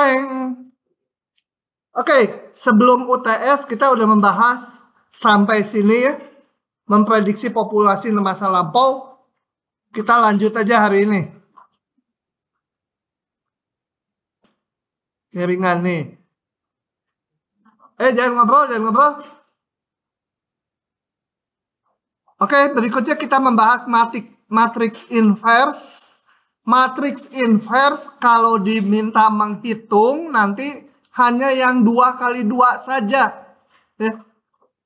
Peng. Oke, sebelum UTS kita udah membahas sampai sini ya. Memprediksi populasi masa lampau. Kita lanjut aja hari ini. Keringan nih. Eh, jangan ngobrol, jangan ngobrol. Oke, berikutnya kita membahas matik, matrix inverse matriks inverse kalau diminta menghitung nanti hanya yang dua kali dua saja. Ya.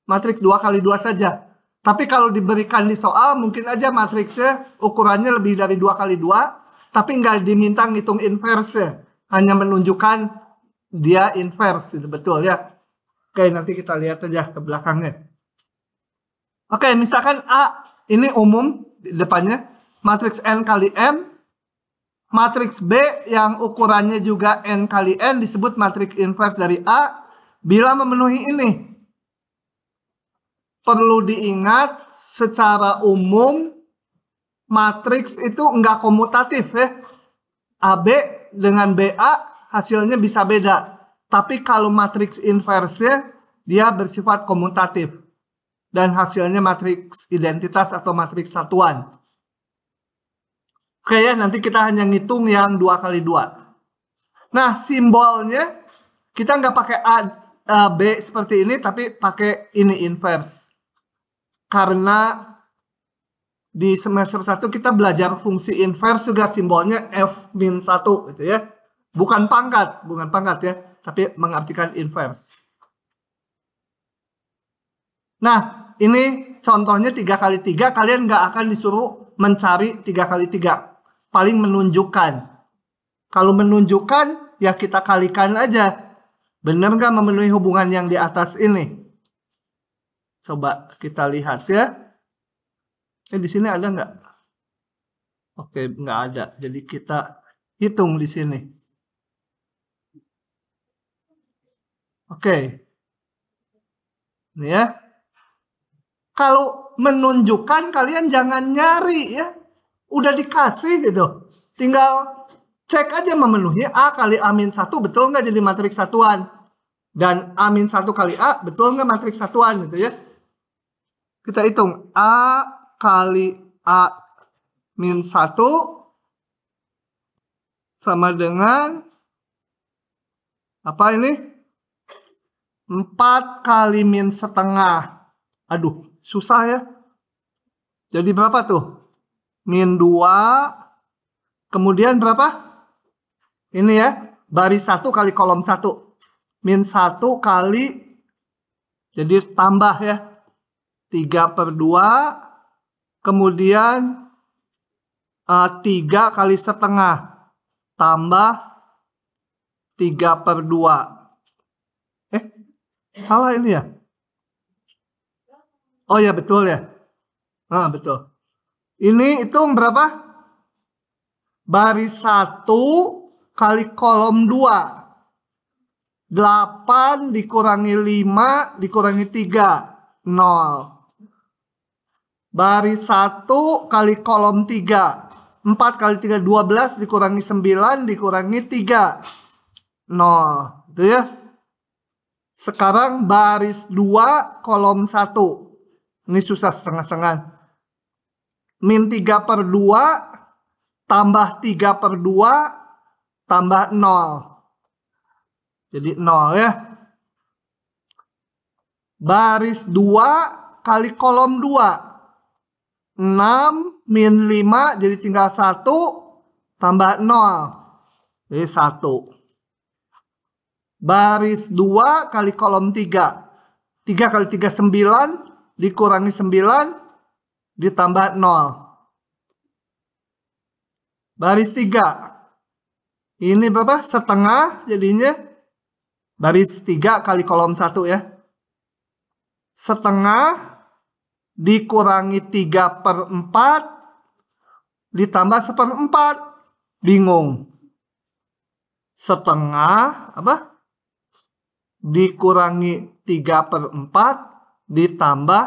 Matriks dua kali dua saja. Tapi kalau diberikan di soal mungkin aja matriksnya ukurannya lebih dari dua kali dua, tapi nggak diminta ngitung inverse, hanya menunjukkan dia inverse itu betul ya. Oke nanti kita lihat aja ke belakangnya. Oke misalkan A ini umum depannya matriks n kali n Matriks B yang ukurannya juga N kali N disebut matriks inverse dari A bila memenuhi ini. Perlu diingat secara umum matriks itu enggak komutatif ya. AB dengan BA hasilnya bisa beda. Tapi kalau matriks inverse dia bersifat komutatif dan hasilnya matriks identitas atau matriks satuan. Oke ya, nanti kita hanya ngitung yang dua kali dua. Nah, simbolnya kita nggak pakai A, uh, B seperti ini, tapi pakai ini inverse. Karena di semester 1 kita belajar fungsi inverse juga simbolnya F min 1 gitu ya. Bukan pangkat, bukan pangkat ya, tapi mengartikan inverse. Nah, ini contohnya tiga kali tiga kalian nggak akan disuruh mencari tiga kali tiga paling menunjukkan. Kalau menunjukkan, ya kita kalikan aja. Benar nggak memenuhi hubungan yang di atas ini? Coba kita lihat ya. Eh, di sini ada nggak? Oke, nggak ada. Jadi kita hitung di sini. Oke. Ini ya. Kalau menunjukkan, kalian jangan nyari ya udah dikasih gitu tinggal cek aja memenuhi ya, A kali A min 1 betul nggak jadi matriks satuan dan A min 1 kali A betul nggak matriks satuan gitu ya kita hitung A kali A min 1 sama dengan apa ini 4 kali min setengah aduh susah ya jadi berapa tuh min 2 kemudian berapa? Ini ya, baris 1 kali kolom 1. Min 1 kali jadi tambah ya. 3 per 2 kemudian uh, eh, 3 kali setengah tambah 3 per 2 eh salah ini ya oh ya betul ya ah betul ini hitung berapa? Baris 1 kali kolom 2. 8 dikurangi 5 dikurangi 3. 0. Baris 1 kali kolom 3. 4 kali 3 12 dikurangi 9 dikurangi 3. 0. Gitu ya. Sekarang baris 2 kolom 1. Ini susah setengah-setengah min 3 per 2 tambah 3 per 2 tambah 0. Jadi 0 ya. Baris 2 kali kolom 2. 6 min 5 jadi tinggal 1 tambah 0. Jadi 1. Baris 2 kali kolom 3. 3 kali 3 9 dikurangi 9 ditambah 0. Baris 3. Ini berapa? Setengah jadinya baris 3 kali kolom 1 ya. Setengah dikurangi 3 per 4 ditambah 1 per 4. Bingung. Setengah apa? dikurangi 3 per 4 ditambah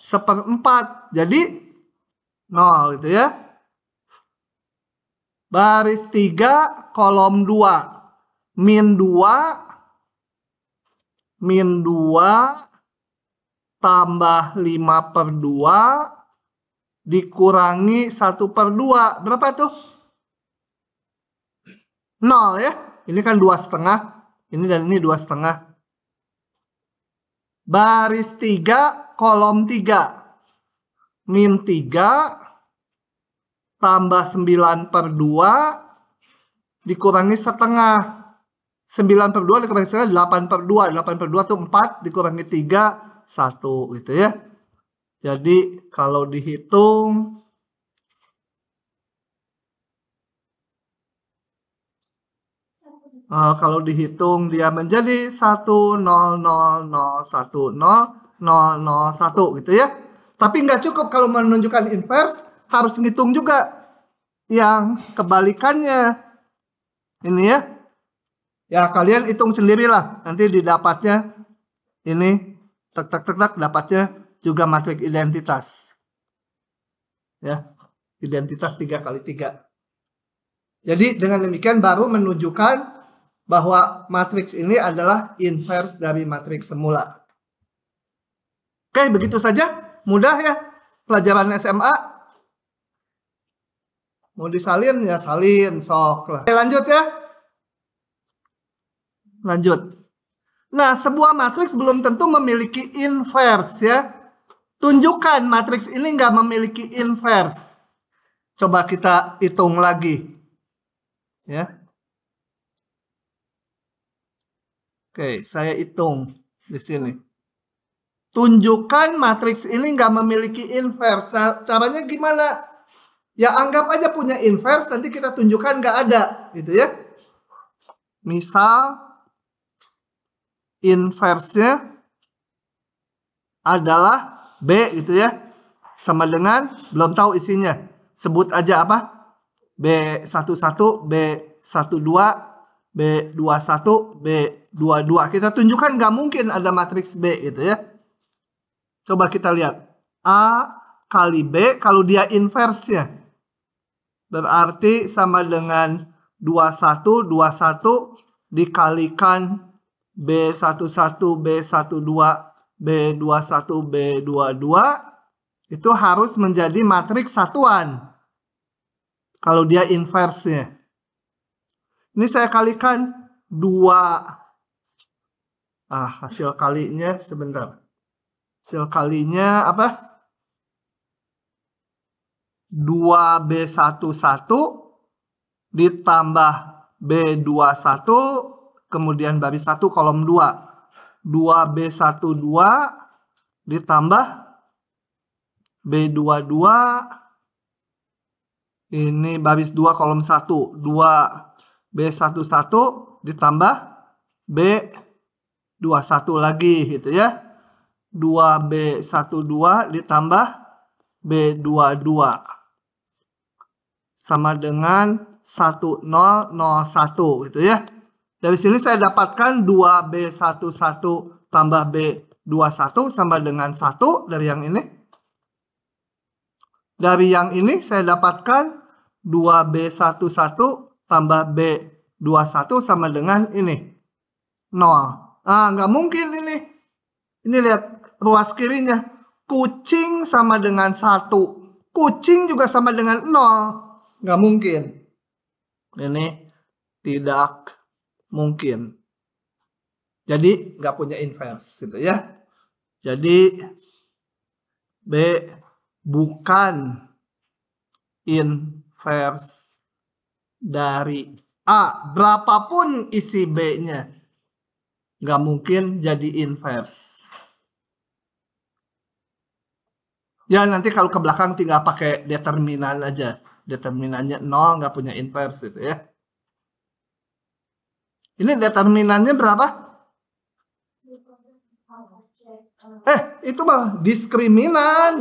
seperempat. Jadi 0 gitu ya. Baris 3, kolom 2. Min 2, min 2, tambah 5 per 2, dikurangi 1 per 2. Berapa tuh? 0 ya. Ini kan 2 setengah. Ini dan ini 2 setengah. Baris 3, kolom 3. Min 3 tambah 9 per 2 dikurangi setengah. 9 per 2 dikurangi setengah 8 per 2. 8 per 2 itu 4 dikurangi 3, 1 gitu ya. Jadi kalau dihitung Uh, kalau dihitung dia menjadi 100010 001 gitu ya. Tapi nggak cukup kalau menunjukkan inverse, harus ngitung juga yang kebalikannya. Ini ya. Ya kalian hitung sendirilah. Nanti didapatnya ini tek tek tek tek dapatnya juga matriks identitas. Ya, identitas 3 kali 3. Jadi dengan demikian baru menunjukkan bahwa matriks ini adalah inverse dari matriks semula. Oke, begitu saja. Mudah ya pelajaran SMA. Mau disalin ya salin, sok lah. Oke, lanjut ya. Lanjut. Nah, sebuah matriks belum tentu memiliki inverse ya. Tunjukkan matriks ini nggak memiliki inverse. Coba kita hitung lagi. Ya. Oke, saya hitung di sini tunjukkan matriks ini nggak memiliki inverse. Nah, caranya gimana? Ya anggap aja punya inverse, nanti kita tunjukkan nggak ada, gitu ya. Misal inverse adalah B gitu ya. Sama dengan belum tahu isinya. Sebut aja apa? B11, B12, B21, B22. Kita tunjukkan nggak mungkin ada matriks B gitu ya. Coba kita lihat. A kali B kalau dia inversnya. Berarti sama dengan 21, 21 dikalikan B11, B12, B21, B22 itu harus menjadi matriks satuan. Kalau dia inversnya. Ini saya kalikan 2. Ah, hasil kalinya sebentar kalinya apa? 2B11 ditambah B21 kemudian baris 1 kolom 2. 2B12 ditambah B22 ini baris 2 kolom 1. 2 B11 ditambah B21 lagi gitu ya. 2B12 ditambah B22 sama dengan 1001 gitu ya. Dari sini saya dapatkan 2B11 tambah B21 sama dengan 1 dari yang ini. Dari yang ini saya dapatkan 2B11 tambah B21 sama dengan ini. 0. Ah, nggak mungkin ini. Ini lihat ruas kirinya. Kucing sama dengan satu. Kucing juga sama dengan nol. Nggak mungkin. Ini tidak mungkin. Jadi nggak punya inverse gitu ya. Jadi B bukan inverse dari A. Berapapun isi B-nya nggak mungkin jadi inverse. Ya nanti kalau ke belakang tinggal pakai determinan aja. Determinannya 0 nggak punya inverse gitu ya. Ini determinannya berapa? Eh, itu mah diskriminan.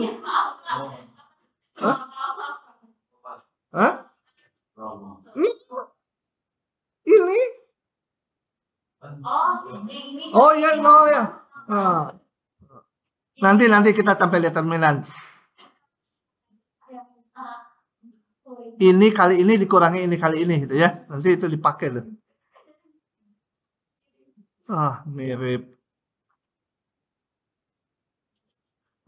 Hah? Hah? Oh, ini? Ini? Oh, ya nol ya. Nah, Nanti nanti kita sampai lihat terminal. Ini kali ini dikurangi ini kali ini gitu ya. Nanti itu dipakai loh. Ah, mirip.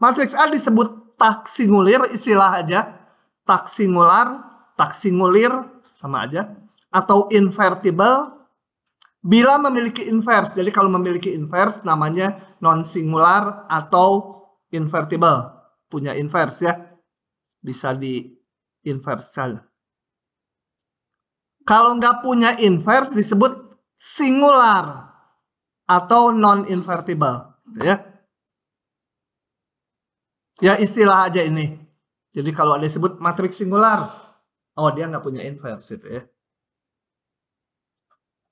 Matriks A disebut tak singulir istilah aja. Tak singular, tak singulir sama aja atau invertible bila memiliki inverse. Jadi kalau memiliki inverse namanya non singular atau invertible punya inverse ya bisa di inverse kalau nggak punya inverse disebut singular atau non invertible gitu ya ya istilah aja ini jadi kalau ada disebut matriks singular oh dia nggak punya inverse itu ya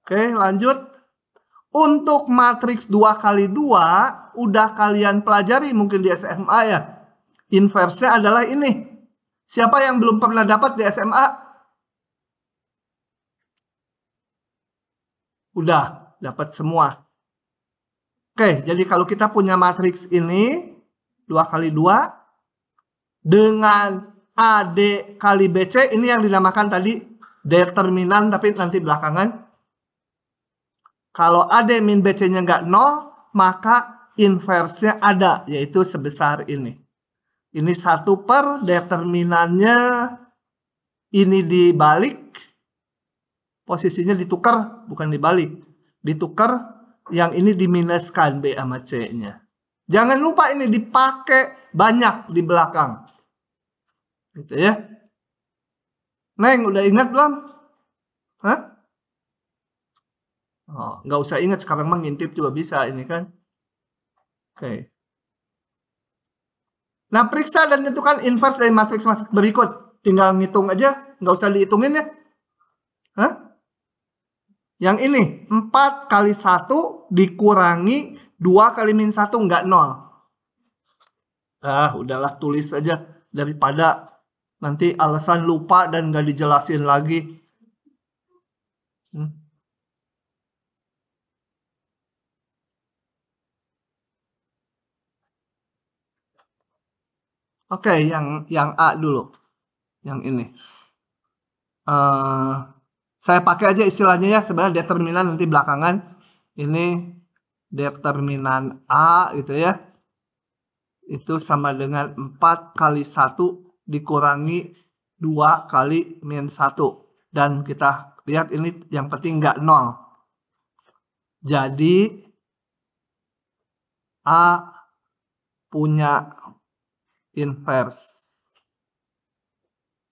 oke lanjut untuk matriks 2 kali 2 udah kalian pelajari mungkin di SMA ya. Inversnya adalah ini. Siapa yang belum pernah dapat di SMA? Udah, dapat semua. Oke, jadi kalau kita punya matriks ini 2 kali 2 dengan AD kali BC ini yang dinamakan tadi determinan tapi nanti belakangan kalau ada min BC-nya nggak nol, maka inversnya ada, yaitu sebesar ini. Ini satu per determinannya ini dibalik, posisinya ditukar, bukan dibalik. Ditukar, yang ini diminuskan B sama C-nya. Jangan lupa ini dipakai banyak di belakang. Gitu ya. Neng, udah ingat belum? Hah? Oh, nggak usah ingat sekarang mah ngintip juga bisa ini kan oke okay. nah periksa dan tentukan inverse dari matriks berikut tinggal ngitung aja nggak usah dihitungin ya Hah? yang ini 4 kali 1 dikurangi 2 kali min 1 nggak nol ah udahlah tulis aja daripada nanti alasan lupa dan nggak dijelasin lagi Oke, yang yang A dulu. Yang ini. Uh, saya pakai aja istilahnya ya, sebenarnya determinan nanti belakangan. Ini determinan A gitu ya. Itu sama dengan 4 kali 1 dikurangi 2 kali min 1. Dan kita lihat ini yang penting nggak nol. Jadi A punya inverse.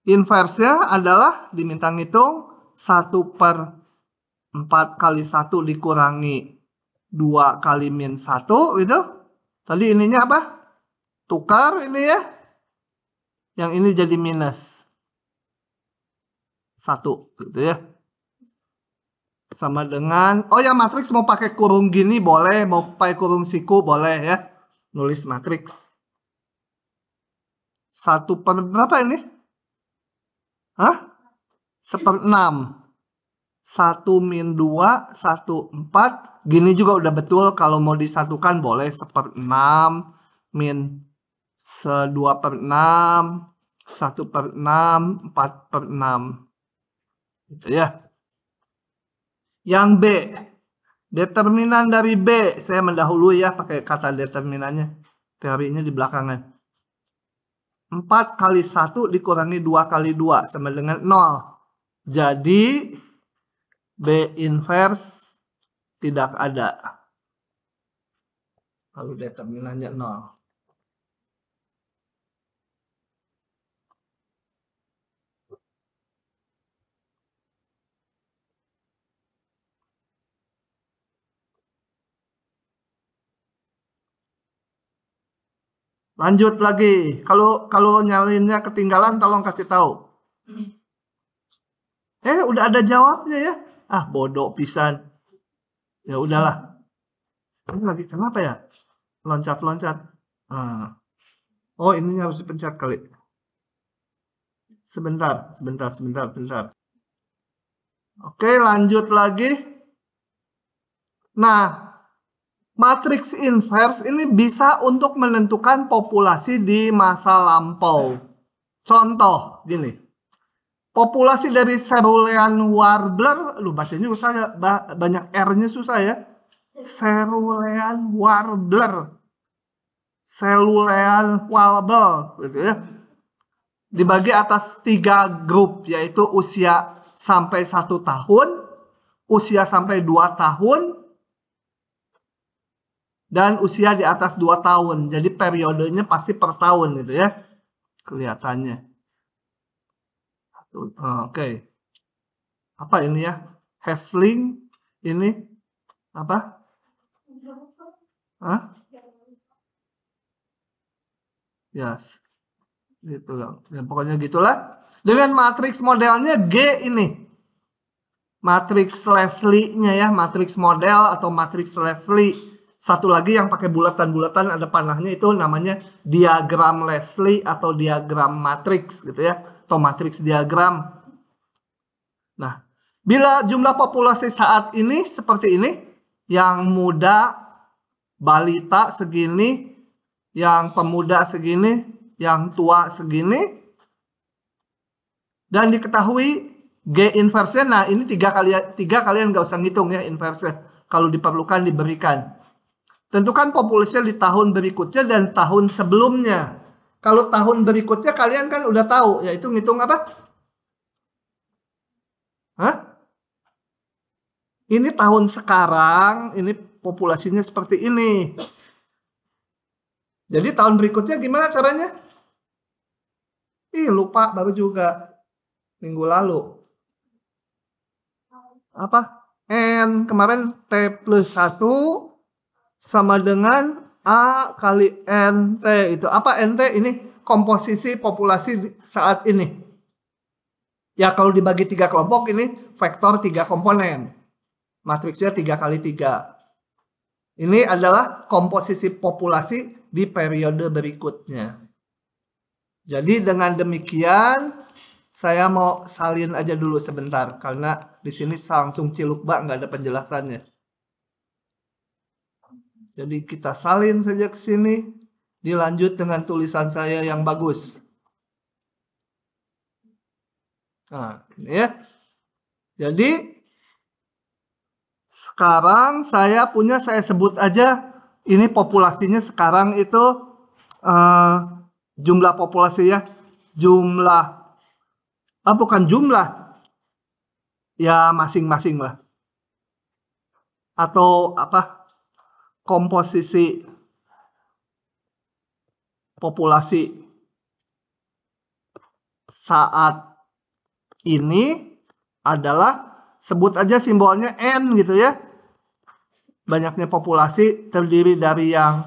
Inverse-nya adalah diminta ngitung 1 per 4 kali 1 dikurangi 2 kali min 1 gitu. Tadi ininya apa? Tukar ini ya. Yang ini jadi minus. 1 gitu ya. Sama dengan, oh ya matriks mau pakai kurung gini boleh, mau pakai kurung siku boleh ya. Nulis matriks. Satu per berapa ini? Hah? Seper enam. Satu min dua, satu empat. Gini juga udah betul kalau mau disatukan boleh seper enam min dua per enam, satu per enam, empat per enam. Gitu ya. Yang B, determinan dari B. Saya mendahului ya pakai kata determinannya. Teorinya di belakangan. 4 kali 1 dikurangi 2 kali 2 sama dengan 0. Jadi B inverse tidak ada. Lalu determinannya 0. Lanjut lagi. Kalau kalau nyalinnya ketinggalan tolong kasih tahu. Eh udah ada jawabnya ya. Ah bodoh pisan. Ya udahlah. Ini lagi kenapa ya? Loncat-loncat. Ah. Oh ini harus dipencet kali. Sebentar, sebentar, sebentar, sebentar. Oke lanjut lagi. Nah, matriks inverse ini bisa untuk menentukan populasi di masa lampau. Contoh gini. Populasi dari cerulean warbler, lu bacanya susah ya, banyak R-nya susah ya. Cerulean warbler. Cerulean warbler gitu ya. Dibagi atas tiga grup yaitu usia sampai satu tahun, usia sampai dua tahun, dan usia di atas 2 tahun. Jadi periodenya pasti per tahun gitu ya. Kelihatannya. Eh, oke. Okay. Apa ini ya? Hasling ini apa? Hah? Yes. Gitu lah. Ya, pokoknya gitulah. Dengan matriks modelnya G ini. Matriks Leslie-nya ya, matriks model atau matriks Leslie satu lagi yang pakai bulatan-bulatan ada panahnya itu namanya diagram Leslie atau diagram matrix gitu ya, atau matrix diagram. Nah, bila jumlah populasi saat ini seperti ini, yang muda balita segini, yang pemuda segini, yang tua segini, dan diketahui G inverse nah ini tiga kali tiga kalian nggak usah ngitung ya inverse kalau diperlukan diberikan Tentukan populasinya di tahun berikutnya dan tahun sebelumnya. Kalau tahun berikutnya kalian kan udah tahu, yaitu ngitung apa? Hah? Ini tahun sekarang, ini populasinya seperti ini. Jadi tahun berikutnya gimana caranya? Ih, lupa baru juga minggu lalu. Apa? N kemarin T plus 1 sama dengan A kali NT itu. Apa NT ini komposisi populasi saat ini. Ya kalau dibagi tiga kelompok ini vektor tiga komponen. Matriksnya tiga kali tiga. Ini adalah komposisi populasi di periode berikutnya. Jadi dengan demikian saya mau salin aja dulu sebentar karena di sini langsung ciluk bak nggak ada penjelasannya. Jadi kita salin saja ke sini, dilanjut dengan tulisan saya yang bagus. Nah, ya. Jadi sekarang saya punya saya sebut aja ini populasinya sekarang itu uh, jumlah populasi ya. Jumlah ah bukan jumlah. Ya masing-masing lah. Atau apa? komposisi populasi saat ini adalah sebut aja simbolnya N gitu ya. Banyaknya populasi terdiri dari yang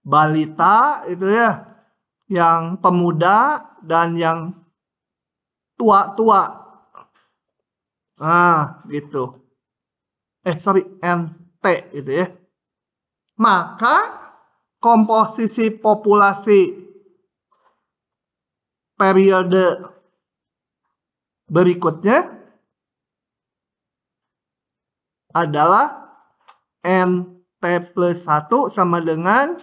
balita itu ya, yang pemuda dan yang tua-tua. Nah, gitu. Eh, sorry, NT gitu ya maka komposisi populasi periode berikutnya adalah NT plus 1 sama dengan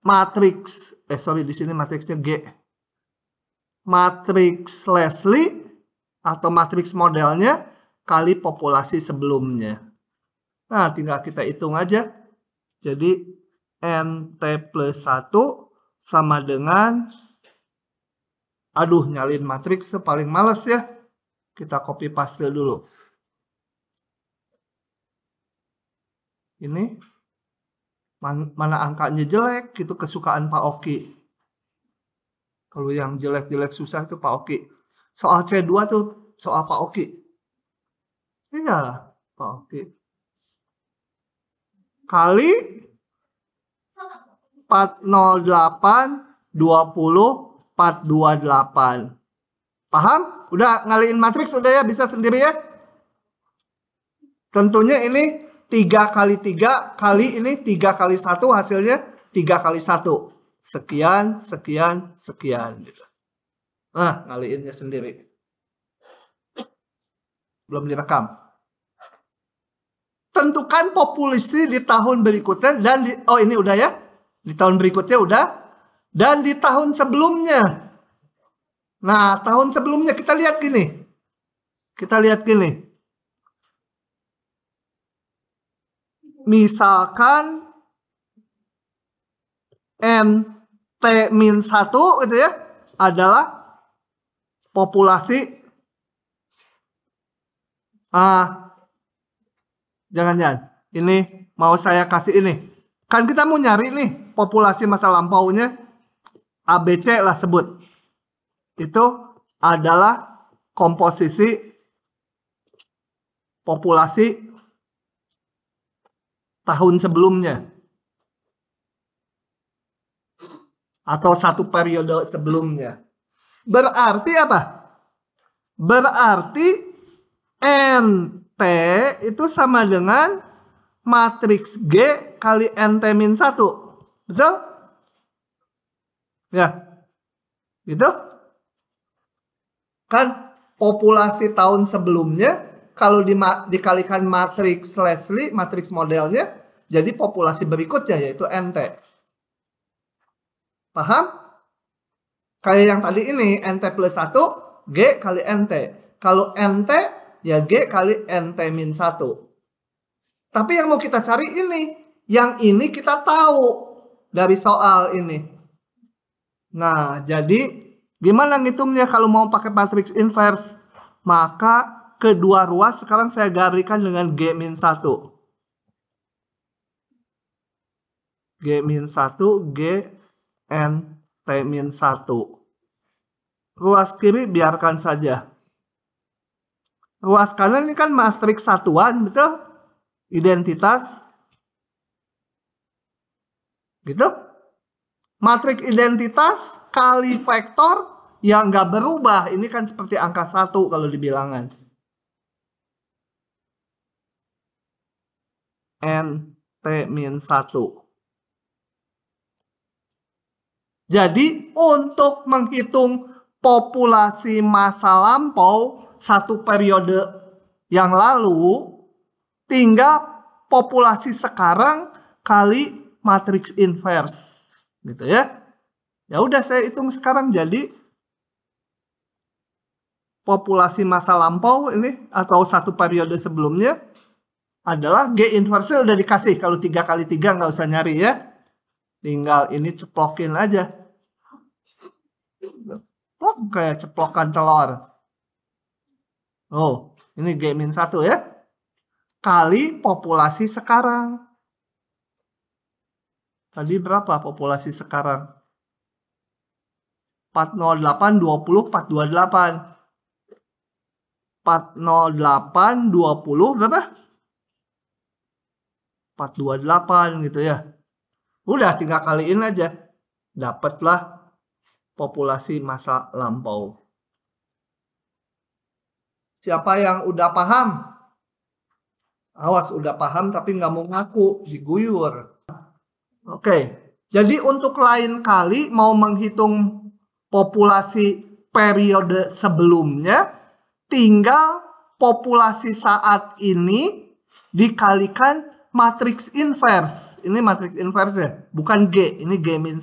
matriks. Eh, sorry, di sini matriksnya G. Matriks Leslie atau matriks modelnya kali populasi sebelumnya. Nah, tinggal kita hitung aja. Jadi, NT plus 1 sama dengan, aduh nyalin matriks itu paling males ya. Kita copy paste dulu. Ini, man, mana angkanya jelek, itu kesukaan Pak Oki. Kalau yang jelek-jelek susah itu Pak Oki. Soal C2 tuh soal Pak Oki. Iya, Pak Oki kali 408 20 428. Paham? Udah ngaliin matriks udah ya bisa sendiri ya. Tentunya ini 3 kali 3 kali ini 3 kali 1 hasilnya 3 kali 1. Sekian, sekian, sekian. Gitu. Nah, ngaliinnya sendiri. Belum direkam kan populasi di tahun berikutnya dan di, oh ini udah ya di tahun berikutnya udah dan di tahun sebelumnya nah tahun sebelumnya kita lihat gini kita lihat gini misalkan n t min satu gitu ya adalah populasi ah Jangan jangan. Ini mau saya kasih ini. Kan kita mau nyari nih populasi masa lampaunya ABC lah sebut. Itu adalah komposisi populasi tahun sebelumnya atau satu periode sebelumnya. Berarti apa? Berarti N P itu sama dengan matriks G kali NT min 1. Betul? Ya. Gitu? Kan populasi tahun sebelumnya kalau di, dikalikan matriks Leslie, matriks modelnya, jadi populasi berikutnya yaitu NT. Paham? Kayak yang tadi ini, NT plus 1, G kali NT. Kalau NT ya G kali NT min 1. Tapi yang mau kita cari ini, yang ini kita tahu dari soal ini. Nah, jadi gimana ngitungnya kalau mau pakai matrix inverse? Maka kedua ruas sekarang saya garikan dengan G min 1. G min 1, G, N, T min 1. Ruas kiri biarkan saja. Ruas kanan ini kan matriks satuan, betul? Identitas. Gitu? Matriks identitas kali vektor yang nggak berubah. Ini kan seperti angka satu kalau di bilangan. N T min satu Jadi untuk menghitung populasi masa lampau satu periode yang lalu tinggal populasi sekarang kali matriks inverse gitu ya. Ya udah saya hitung sekarang jadi populasi masa lampau ini atau satu periode sebelumnya adalah G inverse udah dikasih kalau tiga kali tiga nggak usah nyari ya tinggal ini ceplokin aja ceplok kayak ceplokan telur Oh, ini G satu 1 ya. Kali populasi sekarang. Tadi berapa populasi sekarang? 408, 20, 428. 408, 20 berapa? 428 gitu ya. Udah tinggal kaliin aja. Dapatlah populasi masa lampau. Siapa yang udah paham? Awas udah paham tapi nggak mau ngaku, diguyur. Oke, jadi untuk lain kali mau menghitung populasi periode sebelumnya, tinggal populasi saat ini dikalikan matriks inverse. Ini matriks inverse ya, bukan G, ini G min 1.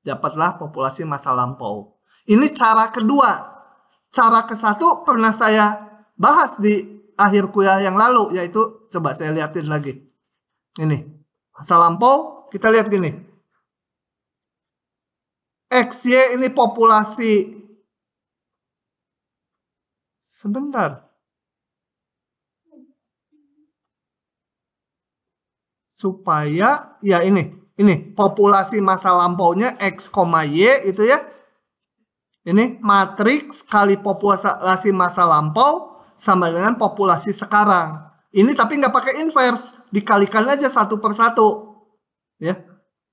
Dapatlah populasi masa lampau. Ini cara kedua cara ke satu pernah saya bahas di akhir kuliah yang lalu yaitu coba saya lihatin lagi ini masa lampau kita lihat gini x, y ini populasi sebentar supaya ya ini ini populasi masa lampaunya X, Y itu ya ini matriks kali populasi masa lampau sama dengan populasi sekarang. Ini tapi nggak pakai inverse, dikalikan aja satu per satu, ya.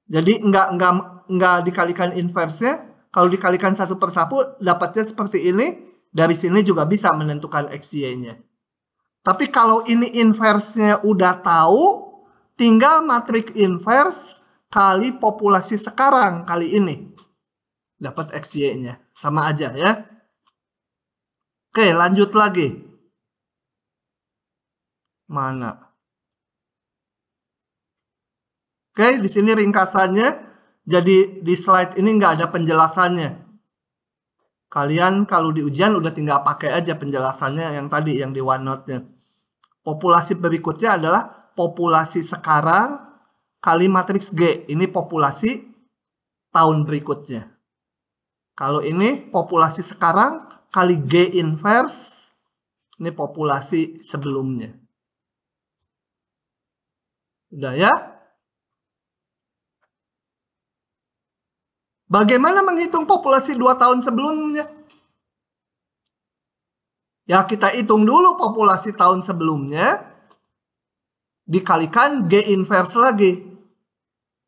Jadi nggak nggak nggak dikalikan inverse-nya. Kalau dikalikan satu per satu, dapatnya seperti ini. Dari sini juga bisa menentukan x y nya Tapi kalau ini inverse-nya udah tahu, tinggal matriks inverse kali populasi sekarang kali ini. Dapat x y nya sama aja ya. Oke, lanjut lagi. Mana? Oke, di sini ringkasannya. Jadi di slide ini nggak ada penjelasannya. Kalian kalau di ujian udah tinggal pakai aja penjelasannya yang tadi, yang di OneNote-nya. Populasi berikutnya adalah populasi sekarang kali matriks G. Ini populasi tahun berikutnya. Kalau ini populasi sekarang kali G inverse, ini populasi sebelumnya. Udah ya? Bagaimana menghitung populasi 2 tahun sebelumnya? Ya kita hitung dulu populasi tahun sebelumnya. Dikalikan G inverse lagi.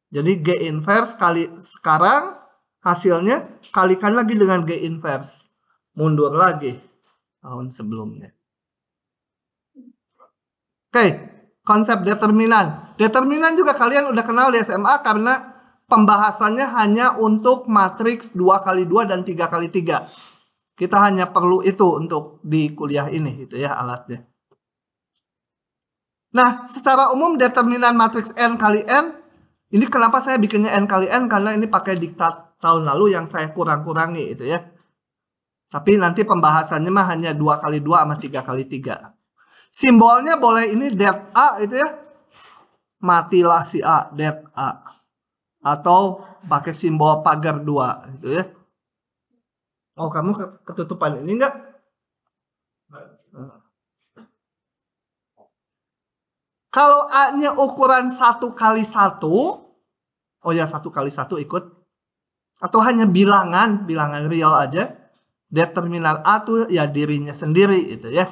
Jadi G inverse kali sekarang Hasilnya kalikan lagi dengan G inverse. Mundur lagi tahun sebelumnya. Oke, konsep determinan. Determinan juga kalian udah kenal di SMA karena pembahasannya hanya untuk matriks 2 kali 2 dan 3 kali 3. Kita hanya perlu itu untuk di kuliah ini itu ya alatnya. Nah, secara umum determinan matriks N kali N, ini kenapa saya bikinnya N kali N? Karena ini pakai diktat tahun lalu yang saya kurang-kurangi itu ya. Tapi nanti pembahasannya mah hanya dua kali dua sama tiga kali tiga Simbolnya boleh ini dead A itu ya. Matilah si A, dead A. Atau pakai simbol pagar dua itu ya. Oh, kamu ketutupan ini enggak? Kalau A-nya ukuran satu kali satu oh ya satu kali satu ikut atau hanya bilangan bilangan real aja determinan A tuh ya dirinya sendiri gitu ya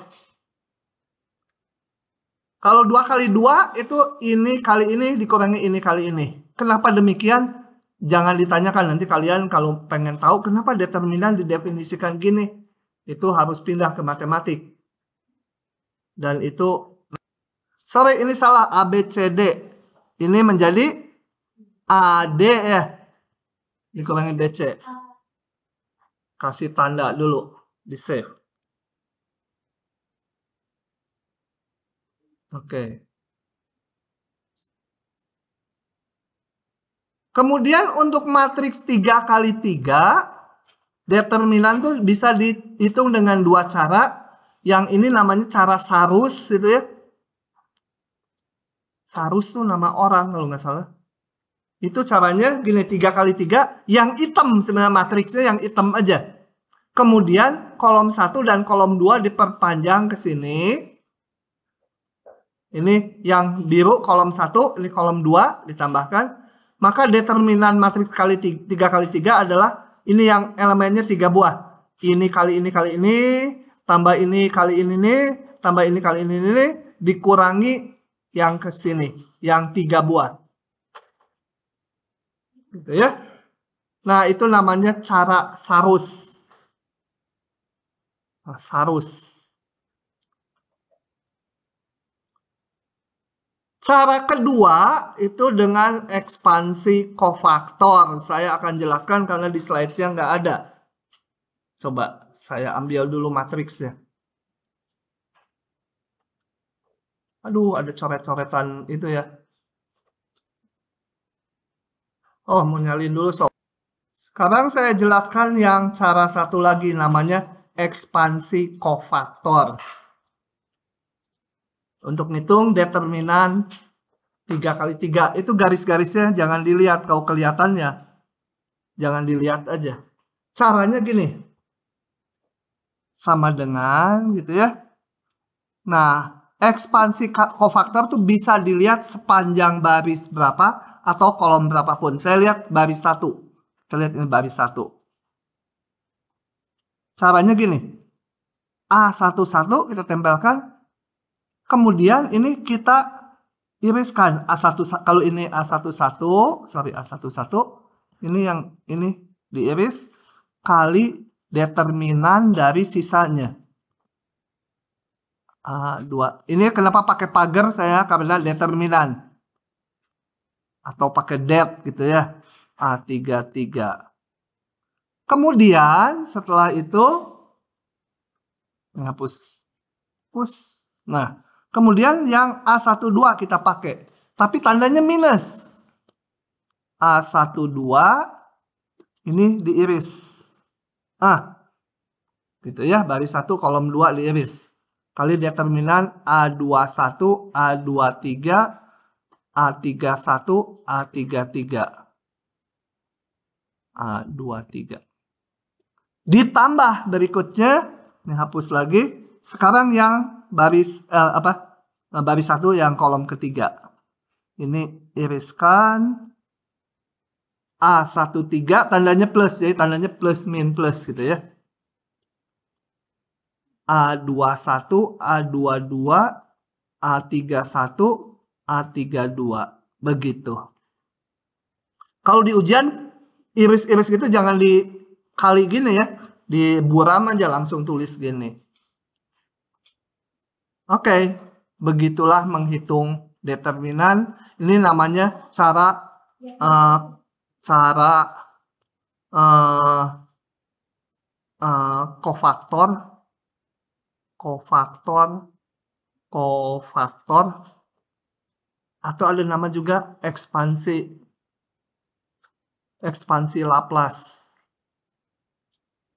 kalau dua kali dua itu ini kali ini dikurangi ini kali ini kenapa demikian jangan ditanyakan nanti kalian kalau pengen tahu kenapa determinan didefinisikan gini itu harus pindah ke matematik dan itu sorry ini salah ABCD ini menjadi AD ya dikurangin DC. Kasih tanda dulu di save. Oke. Okay. Kemudian untuk matriks 3 kali 3 determinan tuh bisa dihitung dengan dua cara. Yang ini namanya cara Sarus gitu ya. Sarus tuh nama orang kalau nggak salah. Itu caranya gini tiga kali tiga yang hitam sebenarnya matriksnya yang hitam aja. Kemudian kolom satu dan kolom dua diperpanjang ke sini. Ini yang biru kolom satu ini kolom dua ditambahkan. Maka determinan matriks kali tiga kali tiga adalah ini yang elemennya tiga buah. Ini kali ini kali ini, tambah ini kali ini nih, tambah ini kali ini nih, dikurangi yang ke sini, yang tiga buah gitu ya. Nah, itu namanya cara sarus. Nah, sarus. Cara kedua itu dengan ekspansi kofaktor. Saya akan jelaskan karena di slide-nya nggak ada. Coba saya ambil dulu matriksnya. Aduh, ada coret-coretan itu ya. Oh, mau nyalin dulu sob. Sekarang saya jelaskan yang cara satu lagi namanya ekspansi kofaktor. Untuk ngitung determinan 3 kali 3 itu garis-garisnya jangan dilihat kalau kelihatannya. Jangan dilihat aja. Caranya gini. Sama dengan gitu ya. Nah, ekspansi kofaktor tuh bisa dilihat sepanjang baris berapa atau kolom berapapun. Saya lihat baris satu. Saya lihat ini baris satu. Caranya gini. A11 kita tempelkan. Kemudian ini kita iriskan a 11 kalau ini A11 sorry A11 ini yang ini diiris kali determinan dari sisanya. A2. Ini kenapa pakai pagar saya karena determinan atau pakai det gitu ya. A33. Ah, kemudian setelah itu ngapus. Hapus. Nah, kemudian yang A12 kita pakai. Tapi tandanya minus. A12 ini diiris. Ah. Gitu ya, baris 1 kolom 2 diiris. Kali determinan A21, A23, A31, A33, A23. Ditambah berikutnya, ini hapus lagi. Sekarang yang baris eh, apa? Baris satu yang kolom ketiga. Ini iriskan A13 tandanya plus, jadi tandanya plus min plus gitu ya. A21, A22, A31, A32 begitu. Kalau di ujian iris-iris gitu jangan dikali gini ya, diburam aja langsung tulis gini. Oke, okay, begitulah menghitung determinan. Ini namanya cara uh, cara uh, uh, kofaktor kofaktor kofaktor atau ada nama juga ekspansi ekspansi Laplace.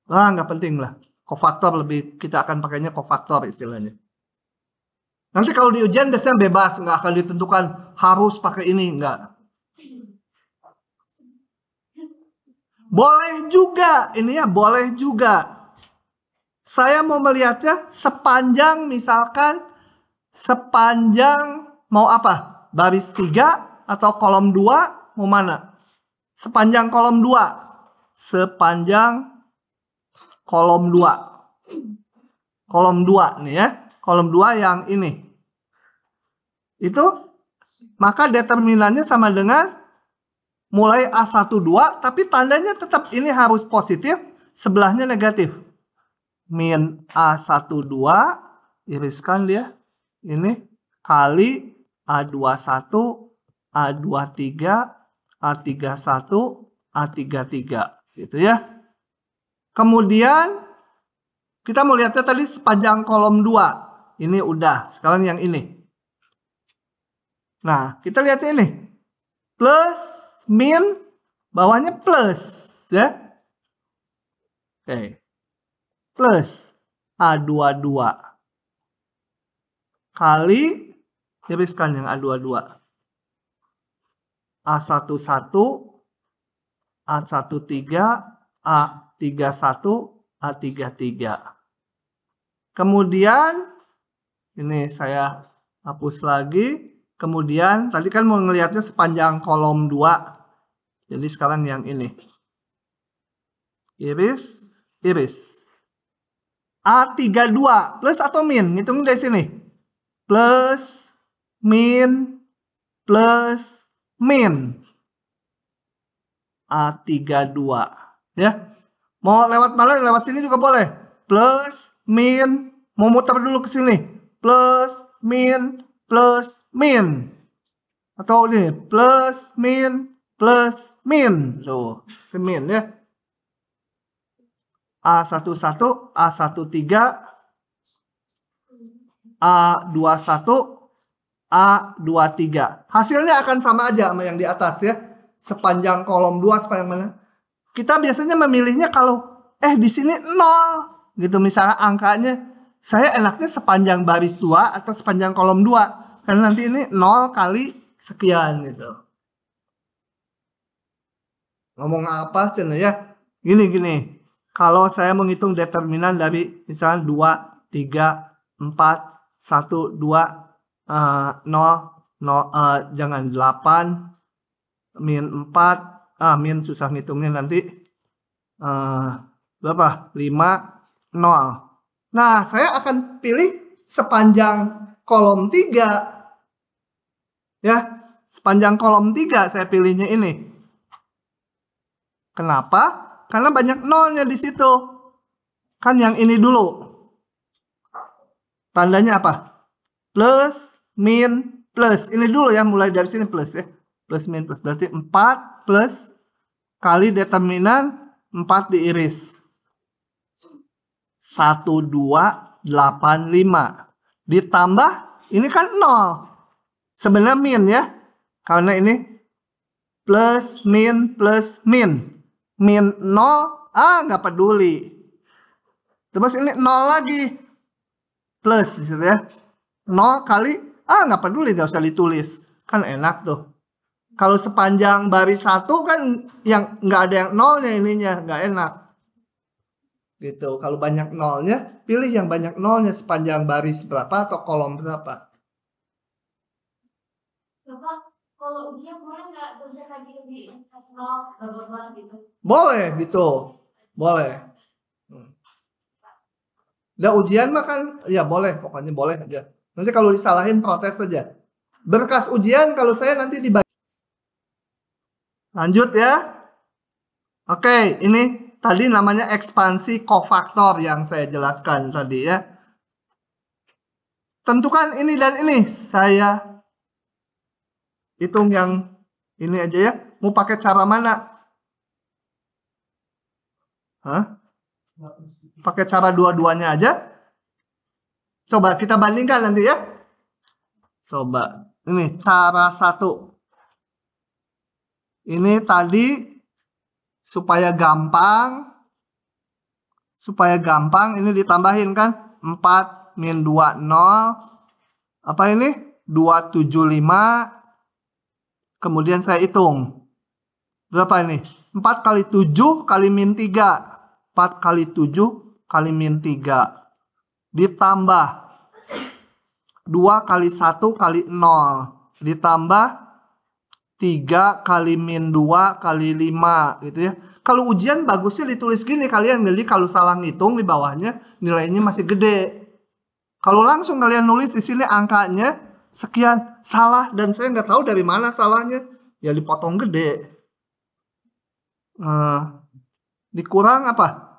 Lah nggak penting lah. Kofaktor lebih kita akan pakainya kofaktor istilahnya. Nanti kalau di ujian dasarnya bebas, nggak akan ditentukan harus pakai ini, nggak. Boleh juga, ini ya boleh juga. Saya mau melihatnya sepanjang misalkan sepanjang mau apa? baris 3 atau kolom 2 mau mana? Sepanjang kolom 2. Sepanjang kolom 2. Kolom 2 nih ya. Kolom 2 yang ini. Itu maka determinannya sama dengan mulai A12 tapi tandanya tetap ini harus positif, sebelahnya negatif. Min A12 iriskan dia ini kali A21, A23, A31, A33 gitu ya. Kemudian kita mau lihatnya tadi sepanjang kolom 2. Ini udah, sekarang yang ini. Nah, kita lihat ini. Plus, min, bawahnya plus ya. Oke. Okay. Plus A22 kali Tiriskan yang A22. A11, A13, A31, A33. Kemudian, ini saya hapus lagi. Kemudian, tadi kan mau ngelihatnya sepanjang kolom 2. Jadi sekarang yang ini. Iris, iris. A32 plus atau min? Ngitung dari sini. Plus min plus min. A32 ya. Mau lewat mana? Lewat sini juga boleh. Plus min mau muter dulu ke sini. Plus min plus min. Atau ini plus min plus min. Tuh, so, min ya. A11, A13, A21, A23. Hasilnya akan sama aja sama yang di atas ya. Sepanjang kolom 2 sepanjang mana. Kita biasanya memilihnya kalau eh di sini 0 gitu misalnya angkanya saya enaknya sepanjang baris 2 atau sepanjang kolom 2 karena nanti ini 0 kali sekian gitu. Ngomong apa Cen ya? Gini gini. Kalau saya menghitung determinan dari misalnya 2 3 4 1 2 uh, 0, 0 uh, jangan 8 min 4 ah min susah ngitungnya nanti uh, berapa 5 0 nah saya akan pilih sepanjang kolom 3 ya sepanjang kolom 3 saya pilihnya ini kenapa karena banyak nolnya di situ kan yang ini dulu tandanya apa plus min plus. Ini dulu ya, mulai dari sini plus ya. Plus min plus. Berarti 4 plus kali determinan 4 diiris. 1, 2, 8, 5. Ditambah, ini kan 0. Sebenarnya min ya. Karena ini plus min plus min min 0 ah nggak peduli terus ini 0 lagi plus disitu ya 0 kali ah nggak peduli nggak usah ditulis kan enak tuh kalau sepanjang baris satu kan yang nggak ada yang nolnya ininya nggak enak gitu kalau banyak nolnya pilih yang banyak nolnya sepanjang baris berapa atau kolom berapa boleh gitu? Boleh gitu, boleh. Udah ujian mah kan, ya boleh, pokoknya boleh aja. Nanti kalau disalahin protes saja. Berkas ujian kalau saya nanti dibagi. Lanjut ya. Oke, ini tadi namanya ekspansi kofaktor yang saya jelaskan tadi ya. Tentukan ini dan ini. Saya hitung yang ini aja ya. Mau pakai cara mana? Hah? Pakai cara dua-duanya aja? Coba kita bandingkan nanti ya. Coba ini cara satu. Ini tadi supaya gampang supaya gampang ini ditambahin kan 4 min 2 0 apa ini 275 kemudian saya hitung berapa ini 4 kali 7 kali min 3 4 kali 7 kali min 3 ditambah 2 kali 1 kali 0 ditambah 3 kali min 2 kali 5 gitu ya. Kalau ujian bagusnya ditulis gini kalian jadi kalau salah ngitung di bawahnya nilainya masih gede. Kalau langsung kalian nulis di sini angkanya sekian salah dan saya nggak tahu dari mana salahnya ya dipotong gede. Uh, dikurang apa?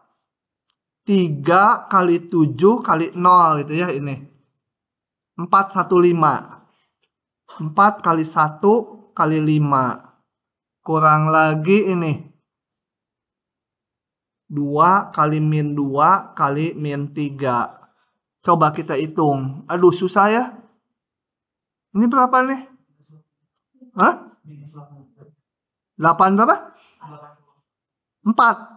3 kali 7 kali 0 gitu ya ini. 415. 4 kali 1 kali 5. Kurang lagi ini. 2 kali min 2 kali min 3. Coba kita hitung. Aduh susah ya. Ini berapa nih? Hah? 8 berapa? 4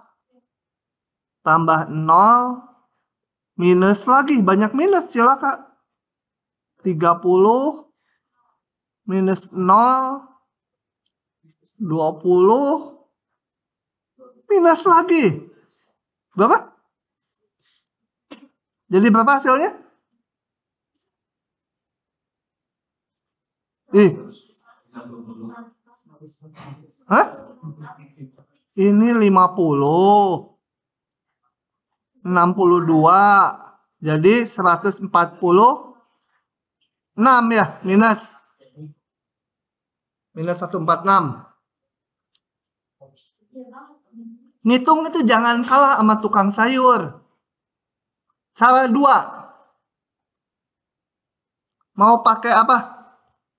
tambah 0 minus lagi banyak minus cilaka 30 minus 0 20 minus lagi berapa jadi berapa hasilnya Ih. Hah? Ini 50. 62. Jadi 146 ya minus. Minus 146. Ngitung itu jangan kalah sama tukang sayur. Cara dua. Mau pakai apa?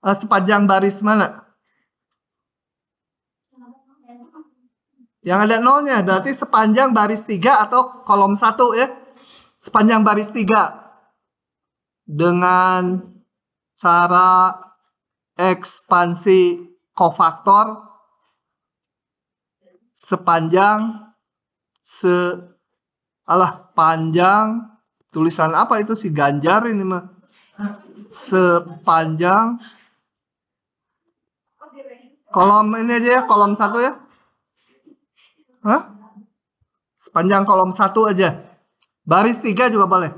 Eh, sepanjang baris mana? Yang ada nolnya berarti sepanjang baris 3 atau kolom 1 ya. Sepanjang baris 3 dengan cara ekspansi kofaktor sepanjang se alah panjang tulisan apa itu si Ganjar ini mah sepanjang kolom ini aja ya kolom satu ya Hah? Sepanjang kolom satu aja. Baris tiga juga boleh.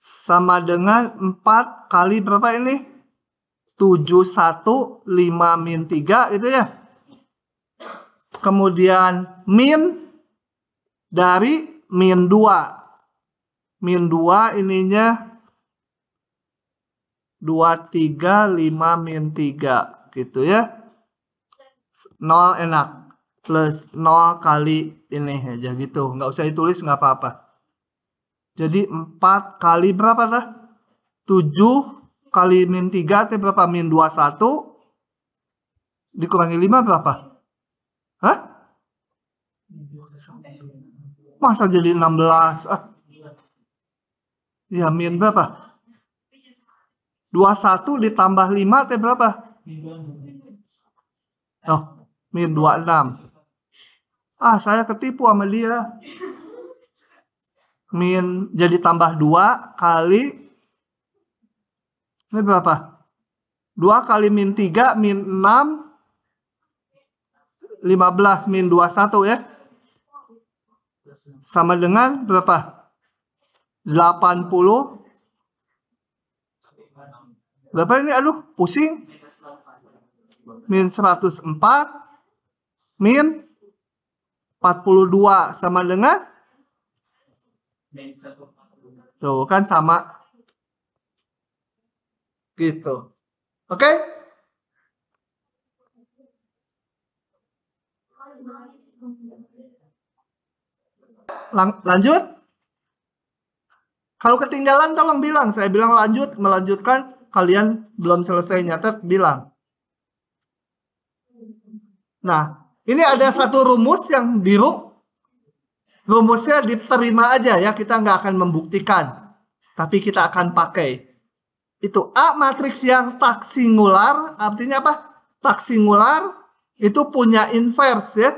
Sama dengan 4 kali berapa ini? 1, 5 min 3 gitu ya. Kemudian min dari min 2. Min 2 ininya 2 3 5 min 3 gitu ya. 0 enak plus 0 kali ini aja ya, gitu. Nggak usah ditulis, nggak apa-apa. Jadi 4 kali berapa tuh 7 kali min 3 itu berapa? Min 21 dikurangi 5 berapa? Hah? Masa jadi 16? Ah. Ya, min berapa? 21 ditambah 5 itu berapa? Oh, min 26 ah saya ketipu sama dia min jadi tambah dua kali ini berapa dua kali min tiga min enam lima belas min dua satu ya sama dengan berapa delapan puluh berapa ini aduh pusing min seratus empat min 42 sama dengan Tuh kan sama gitu. Oke? Okay? Lang lanjut? Kalau ketinggalan tolong bilang, saya bilang lanjut, melanjutkan kalian belum selesai nyatet bilang. Nah, ini ada satu rumus yang biru. Rumusnya diterima aja ya, kita nggak akan membuktikan. Tapi kita akan pakai. Itu A matriks yang tak singular, artinya apa? Tak singular itu punya inverse ya.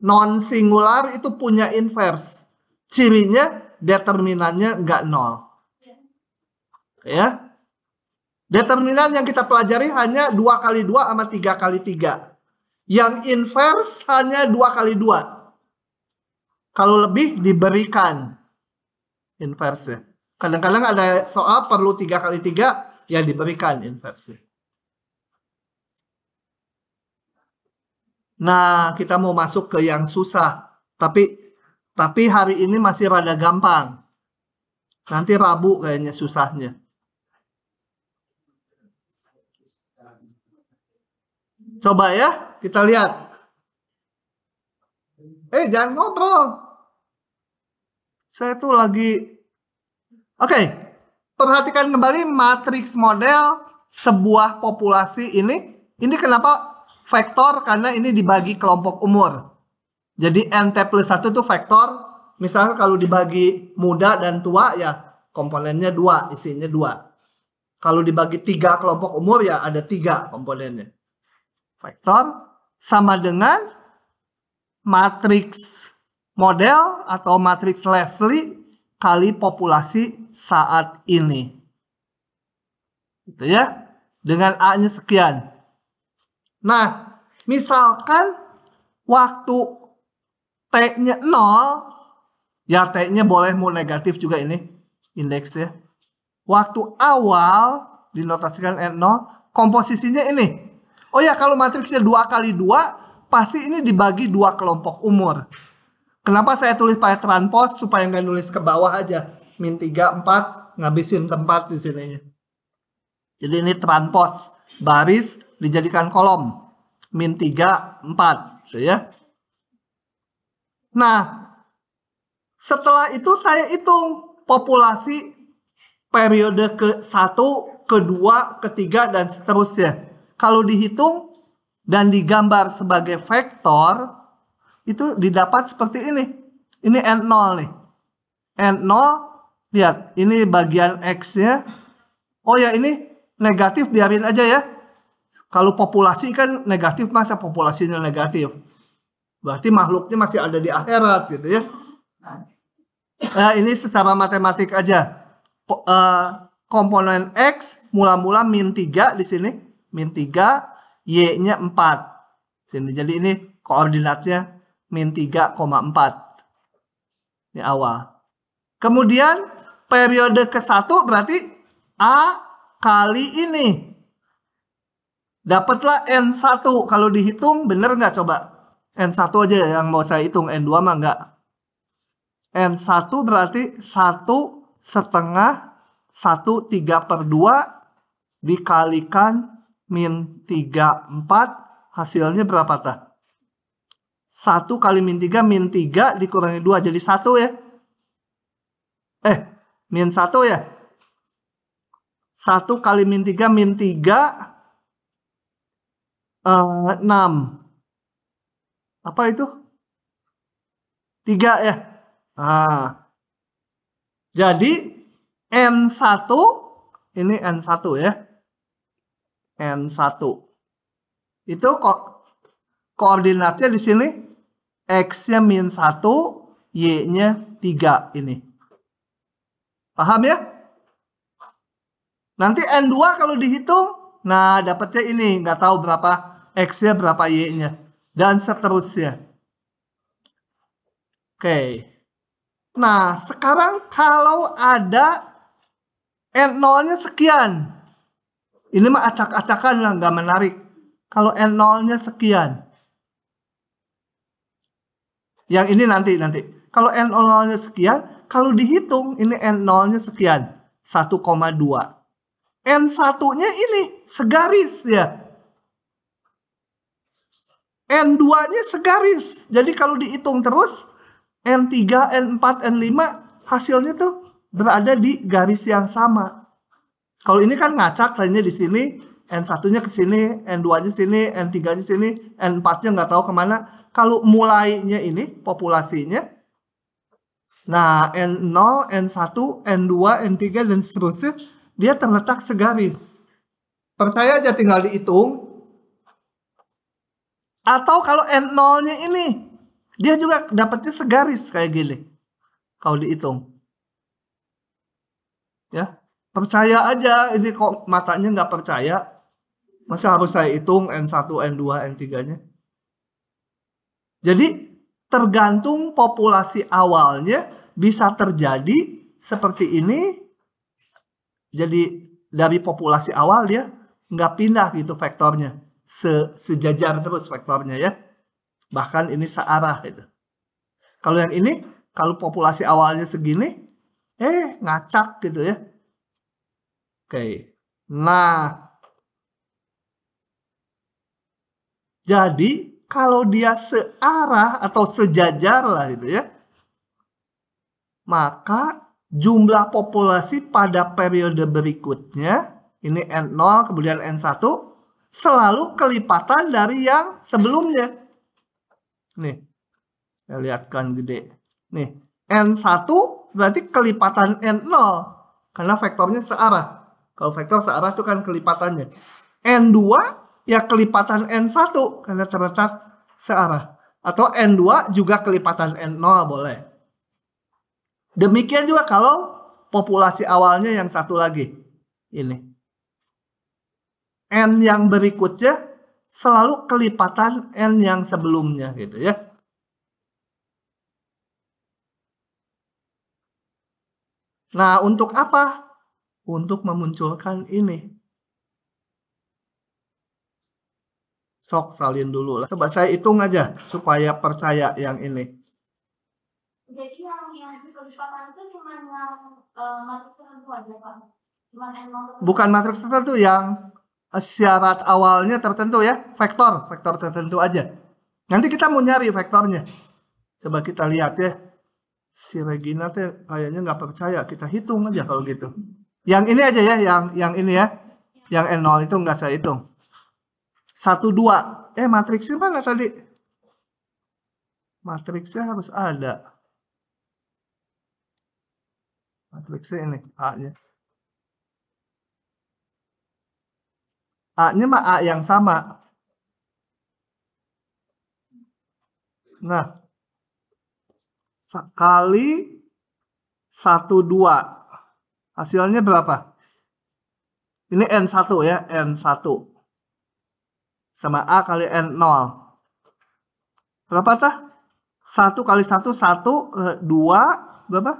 Non singular itu punya inverse. Cirinya determinannya nggak nol. Ya. Determinan yang kita pelajari hanya dua kali dua sama tiga kali tiga. Yang inverse hanya dua kali dua. Kalau lebih diberikan inverse. Ya. Kadang-kadang ada soal perlu tiga kali tiga ya diberikan inverse. Ya. Nah, kita mau masuk ke yang susah, tapi tapi hari ini masih rada gampang. Nanti Rabu kayaknya susahnya. Coba ya. Kita lihat. Eh, jangan ngobrol. Saya tuh lagi... Oke, okay. perhatikan kembali matriks model sebuah populasi ini. Ini kenapa vektor? Karena ini dibagi kelompok umur. Jadi NT plus 1 itu vektor. Misalnya kalau dibagi muda dan tua ya komponennya dua, isinya dua. Kalau dibagi tiga kelompok umur ya ada tiga komponennya. Vektor, sama dengan matriks model atau matriks Leslie kali populasi saat ini. Gitu ya. Dengan A-nya sekian. Nah, misalkan waktu T-nya 0, ya T-nya boleh mau negatif juga ini indeks ya. Waktu awal dinotasikan N0, komposisinya ini Oh ya kalau matriksnya dua kali dua pasti ini dibagi dua kelompok umur. Kenapa saya tulis pakai transpos supaya nggak nulis ke bawah aja. Min tiga empat ngabisin tempat di sini. Jadi ini transpos. Baris dijadikan kolom. Min tiga empat, gitu ya. Nah, setelah itu saya hitung populasi periode ke satu, kedua, ketiga dan seterusnya kalau dihitung dan digambar sebagai vektor itu didapat seperti ini. Ini N0 nih. N0 lihat ini bagian X-nya. Oh ya ini negatif biarin aja ya. Kalau populasi kan negatif masa populasinya negatif. Berarti makhluknya masih ada di akhirat gitu ya. Nah, ini secara matematik aja. Eh, komponen X mula-mula min 3 di sini min 3, Y-nya 4. Jadi ini koordinatnya min 3,4 Ini awal. Kemudian periode ke-1 berarti A kali ini. Dapatlah N1. Kalau dihitung bener nggak coba? N1 aja yang mau saya hitung. N2 mah nggak. N1 berarti 1 setengah 1 3 per 2 dikalikan min 3, 4, hasilnya berapa tah? 1 kali min 3, min 3 dikurangi 2, jadi 1 ya. Eh, min 1 ya. 1 kali min 3, min 3, uh, 6. Apa itu? 3 ya. Nah, jadi N1, ini N1 ya N1. Itu ko koordinatnya di sini X-nya min 1, Y-nya 3 ini. Paham ya? Nanti N2 kalau dihitung, nah dapatnya ini. Nggak tahu berapa X-nya, berapa Y-nya. Dan seterusnya. Oke. Nah, sekarang kalau ada N0-nya sekian, ini mah acak-acakan lah, nggak menarik. Kalau N0-nya sekian. Yang ini nanti, nanti. Kalau N0-nya sekian, kalau dihitung ini N0-nya sekian. 1,2. N1-nya ini segaris ya. N2-nya segaris. Jadi kalau dihitung terus, N3, N4, N5, hasilnya tuh berada di garis yang sama. Kalau ini kan ngacak tadinya di sini, N1-nya ke sini, N2-nya sini, N3-nya sini, N4-nya nggak tahu kemana. Kalau mulainya ini, populasinya, nah N0, N1, N2, N3, dan seterusnya, dia terletak segaris. Percaya aja tinggal dihitung. Atau kalau N0-nya ini, dia juga dapatnya segaris kayak gini. Kalau dihitung. Ya, percaya aja ini kok matanya nggak percaya masa harus saya hitung N1, N2, N3 nya jadi tergantung populasi awalnya bisa terjadi seperti ini jadi dari populasi awal dia nggak pindah gitu vektornya Se sejajar terus vektornya ya bahkan ini searah gitu kalau yang ini kalau populasi awalnya segini eh ngacak gitu ya Oke. Nah, jadi kalau dia searah atau sejajar lah gitu ya, maka jumlah populasi pada periode berikutnya, ini N0 kemudian N1, selalu kelipatan dari yang sebelumnya. Nih, saya lihatkan gede. Nih, N1 berarti kelipatan N0, karena vektornya searah. Kalau vektor searah itu kan kelipatannya. N2 ya kelipatan N1 karena terletak searah. Atau N2 juga kelipatan N0 boleh. Demikian juga kalau populasi awalnya yang satu lagi. Ini. N yang berikutnya selalu kelipatan N yang sebelumnya gitu ya. Nah, untuk apa untuk memunculkan ini. Sok salin dulu lah. Coba saya hitung aja supaya percaya yang ini. Jadi yang yang itu cuma yang eh, tertentu aja Pak? Bukan matriks tertentu yang syarat awalnya tertentu ya. Vektor, vektor tertentu aja. Nanti kita mau nyari vektornya. Coba kita lihat ya. Si Regina teh kayaknya nggak percaya. Kita hitung aja kalau gitu. Yang ini aja ya, yang yang ini ya. Yang N0 itu nggak saya hitung. 1, 2. Eh, matriksnya mana tadi? Matriksnya harus ada. Matriksnya ini, A-nya. A-nya mah A yang sama. Nah, sekali 1, 2 Hasilnya berapa? Ini N1 ya, N1. Sama A kali N0. Berapa tah? 1 kali 1, 1, 2, berapa?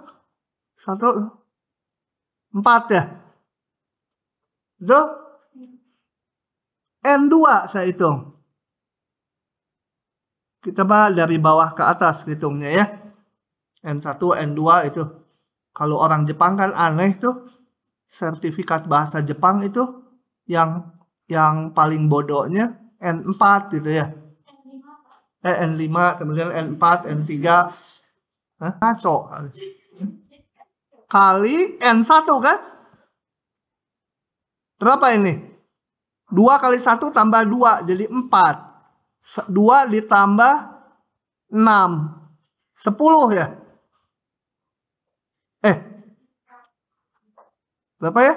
1, 4 ya. Itu N2 saya hitung. Kita bah dari bawah ke atas hitungnya ya. N1, N2 itu. Kalau orang Jepang kan aneh tuh sertifikat bahasa Jepang itu yang yang paling bodohnya N4 gitu ya. Eh, N5, kemudian N4, N3. Hah? Kali N1 kan? Berapa ini? 2 kali 1 tambah 2, jadi 4. 2 ditambah 6. 10 ya? Berapa ya?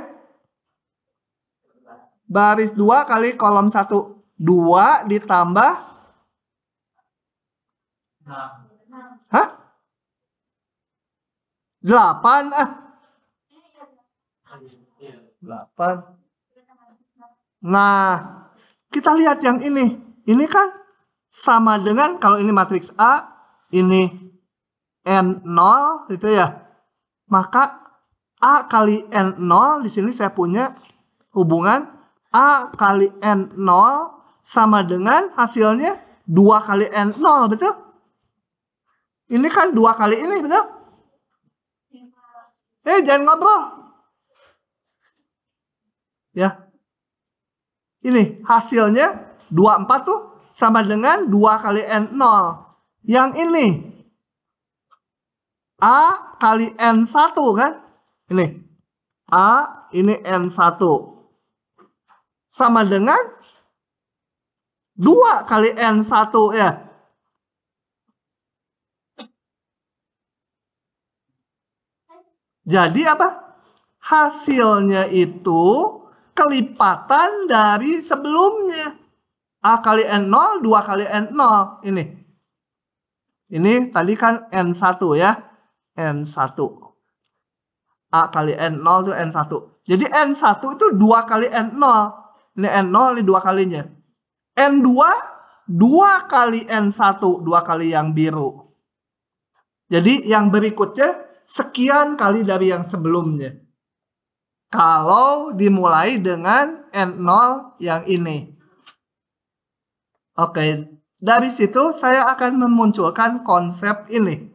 Baris 2 kali kolom 1. 2 ditambah. Hah? 8. Ah. 8. Nah, kita lihat yang ini. Ini kan sama dengan kalau ini matriks A, ini N0 gitu ya. Maka A kali N0 di sini saya punya hubungan A kali N0 sama dengan hasilnya 2 kali N0, betul? Ini kan 2 kali ini, betul? Eh, jangan ngobrol. Ya. Ini hasilnya 24 tuh sama dengan 2 kali N0. Yang ini A kali N1 kan? Ini A, ini N1. Sama dengan 2 kali N1 ya. Jadi apa? Hasilnya itu kelipatan dari sebelumnya. A kali N0, 2 kali N0. Ini. Ini tadi kan N1 ya. N1. A kali N0 itu N1. Jadi N1 itu 2 kali N0. Ini N0 ini 2 kalinya. N2 2 kali N1 2 kali yang biru. Jadi yang berikutnya sekian kali dari yang sebelumnya. Kalau dimulai dengan N0 yang ini. Oke, dari situ saya akan memunculkan konsep ini.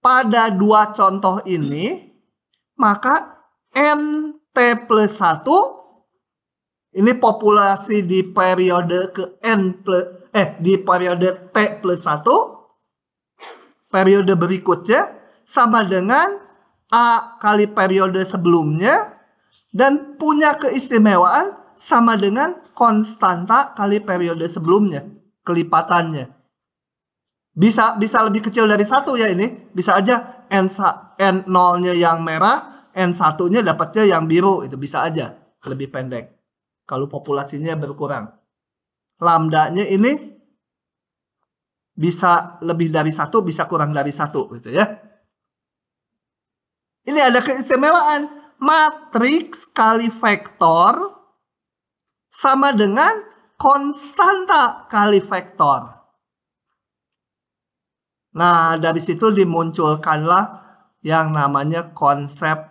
Pada dua contoh ini, maka n t plus 1 ini populasi di periode ke N plus, eh di periode T plus 1 periode berikutnya sama dengan A kali periode sebelumnya dan punya keistimewaan sama dengan konstanta kali periode sebelumnya kelipatannya bisa bisa lebih kecil dari satu ya ini bisa aja n n nolnya yang merah N1-nya dapatnya yang biru itu bisa aja lebih pendek kalau populasinya berkurang. nya ini bisa lebih dari satu, bisa kurang dari satu, gitu ya. Ini ada keistimewaan matriks kali vektor sama dengan konstanta kali vektor. Nah, dari situ dimunculkanlah yang namanya konsep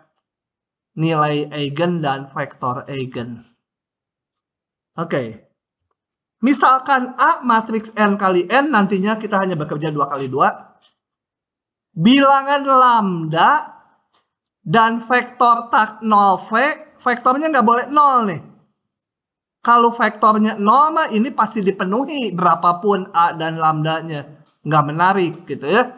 nilai eigen dan vektor eigen. Oke. Misalkan A matriks N kali N, nantinya kita hanya bekerja dua kali dua. Bilangan lambda dan vektor tak 0V, vektornya nggak boleh 0 nih. Kalau vektornya 0 mah ini pasti dipenuhi berapapun A dan lambdanya. Nggak menarik gitu ya.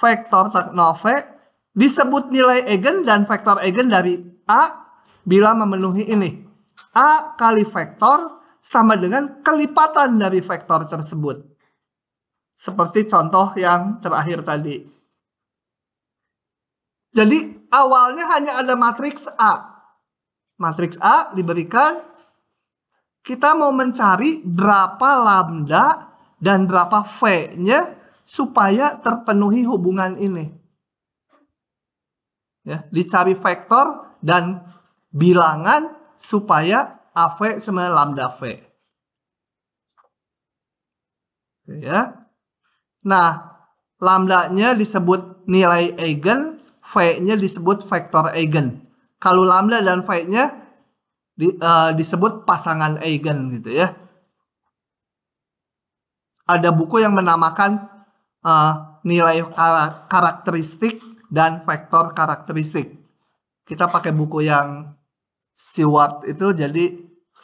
Vektor tak 0V Disebut nilai eigen dan vektor eigen dari A bila memenuhi ini. A kali vektor sama dengan kelipatan dari vektor tersebut. Seperti contoh yang terakhir tadi. Jadi awalnya hanya ada matriks A. Matriks A diberikan, kita mau mencari berapa lambda dan berapa V-nya supaya terpenuhi hubungan ini ya dicari vektor dan bilangan supaya AV sama lambda V. ya. Nah, lambdanya disebut nilai eigen, V-nya disebut vektor eigen. Kalau lambda dan V-nya di, uh, disebut pasangan eigen gitu ya. Ada buku yang menamakan uh, nilai karakteristik dan vektor karakteristik. Kita pakai buku yang Stewart itu jadi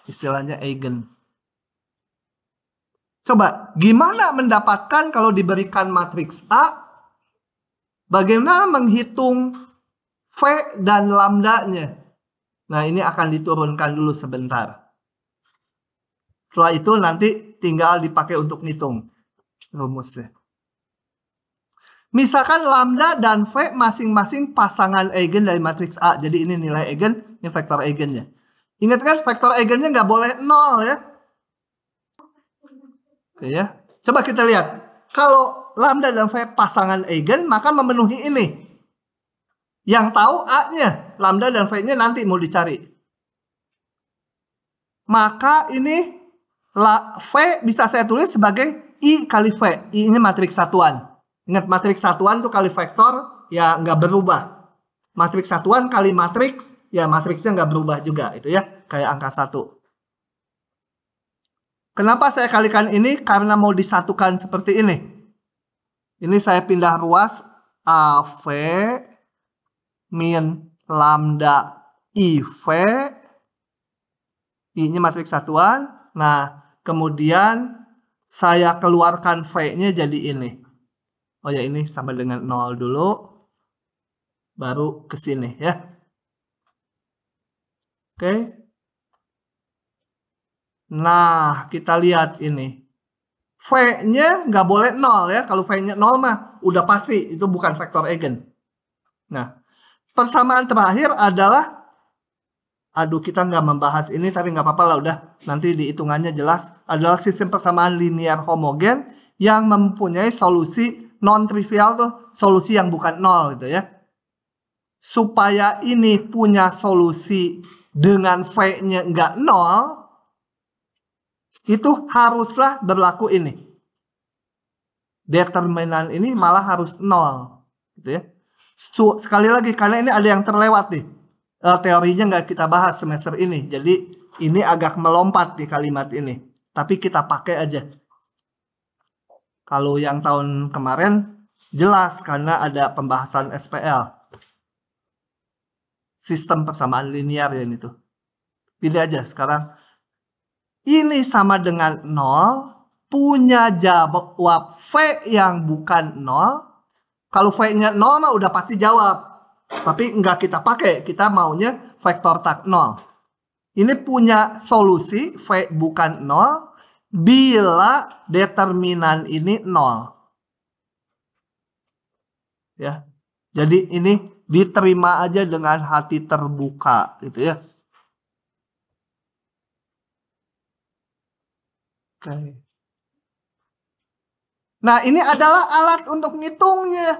istilahnya eigen. Coba, gimana mendapatkan kalau diberikan matriks A? Bagaimana menghitung V dan lambdanya? Nah, ini akan diturunkan dulu sebentar. Setelah itu nanti tinggal dipakai untuk ngitung rumusnya. Misalkan lambda dan V masing-masing pasangan eigen dari matriks A. Jadi ini nilai eigen, ini vektor eigennya. Ingat kan vektor eigennya nggak boleh nol ya. Oke ya. Coba kita lihat. Kalau lambda dan V pasangan eigen maka memenuhi ini. Yang tahu A-nya, lambda dan V-nya nanti mau dicari. Maka ini V bisa saya tulis sebagai I kali V. I ini matriks satuan. Ingat matriks satuan tuh kali vektor ya nggak berubah. Matriks satuan kali matriks ya matriksnya nggak berubah juga itu ya kayak angka satu. Kenapa saya kalikan ini? Karena mau disatukan seperti ini. Ini saya pindah ruas AV min lambda IV I-nya matriks satuan. Nah, kemudian saya keluarkan V-nya jadi ini. Oh ya ini sama dengan 0 dulu. Baru ke sini ya. Oke. Nah, kita lihat ini. V-nya nggak boleh 0 ya. Kalau V-nya 0 mah udah pasti. Itu bukan vektor eigen. Nah, persamaan terakhir adalah aduh kita nggak membahas ini tapi nggak apa-apa lah udah nanti dihitungannya jelas adalah sistem persamaan linear homogen yang mempunyai solusi non trivial tuh solusi yang bukan nol gitu ya supaya ini punya solusi dengan V-nya nggak nol, itu haruslah berlaku ini. Determinan ini malah harus nol. Gitu ya. So, sekali lagi, karena ini ada yang terlewat nih. uh, teorinya nggak kita bahas semester ini. Jadi ini agak melompat di kalimat ini. Tapi kita pakai aja. Kalau yang tahun kemarin jelas karena ada pembahasan SPL. Sistem persamaan linear ya itu. Pilih aja sekarang. Ini sama dengan 0, punya jawab V yang bukan 0. Kalau V-nya 0 mah udah pasti jawab. Tapi nggak kita pakai, kita maunya vektor tak 0 ini punya solusi V bukan 0 bila determinan ini nol. Ya. Jadi ini diterima aja dengan hati terbuka gitu ya. Oke. Nah, ini adalah alat untuk ngitungnya,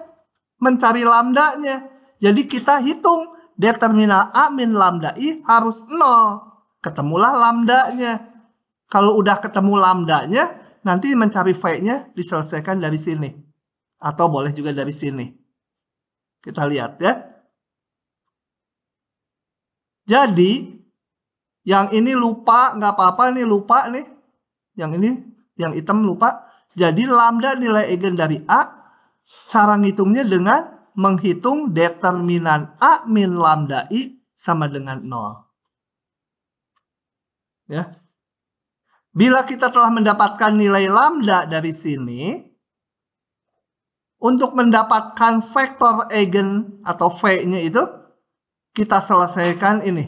mencari lambdanya. Jadi kita hitung determinan A min lambda I harus nol. Ketemulah lambdanya. Kalau udah ketemu lambdanya, nanti mencari V-nya diselesaikan dari sini. Atau boleh juga dari sini. Kita lihat ya. Jadi, yang ini lupa, nggak apa-apa nih lupa nih. Yang ini, yang hitam lupa. Jadi lambda nilai eigen dari A, cara ngitungnya dengan menghitung determinan A min lambda I sama dengan 0. Ya. Bila kita telah mendapatkan nilai lambda dari sini, untuk mendapatkan vektor eigen atau V-nya itu, kita selesaikan ini.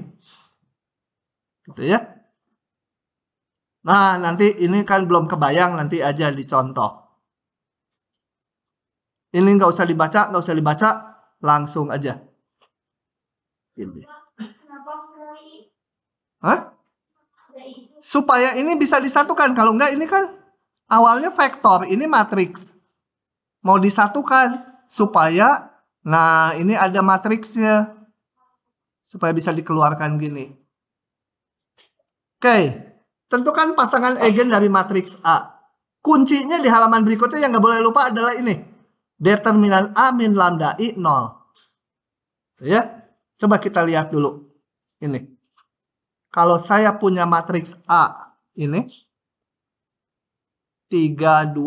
Gitu ya. Nah, nanti ini kan belum kebayang, nanti aja dicontoh. Ini nggak usah dibaca, nggak usah dibaca, langsung aja. Ini. Hah? supaya ini bisa disatukan. Kalau enggak ini kan awalnya vektor, ini matriks. Mau disatukan supaya nah ini ada matriksnya supaya bisa dikeluarkan gini. Oke, tentukan pasangan eigen dari matriks A. Kuncinya di halaman berikutnya yang nggak boleh lupa adalah ini. Determinan A min lambda I 0. Ya, coba kita lihat dulu. Ini. Kalau saya punya matriks A ini 3 2 1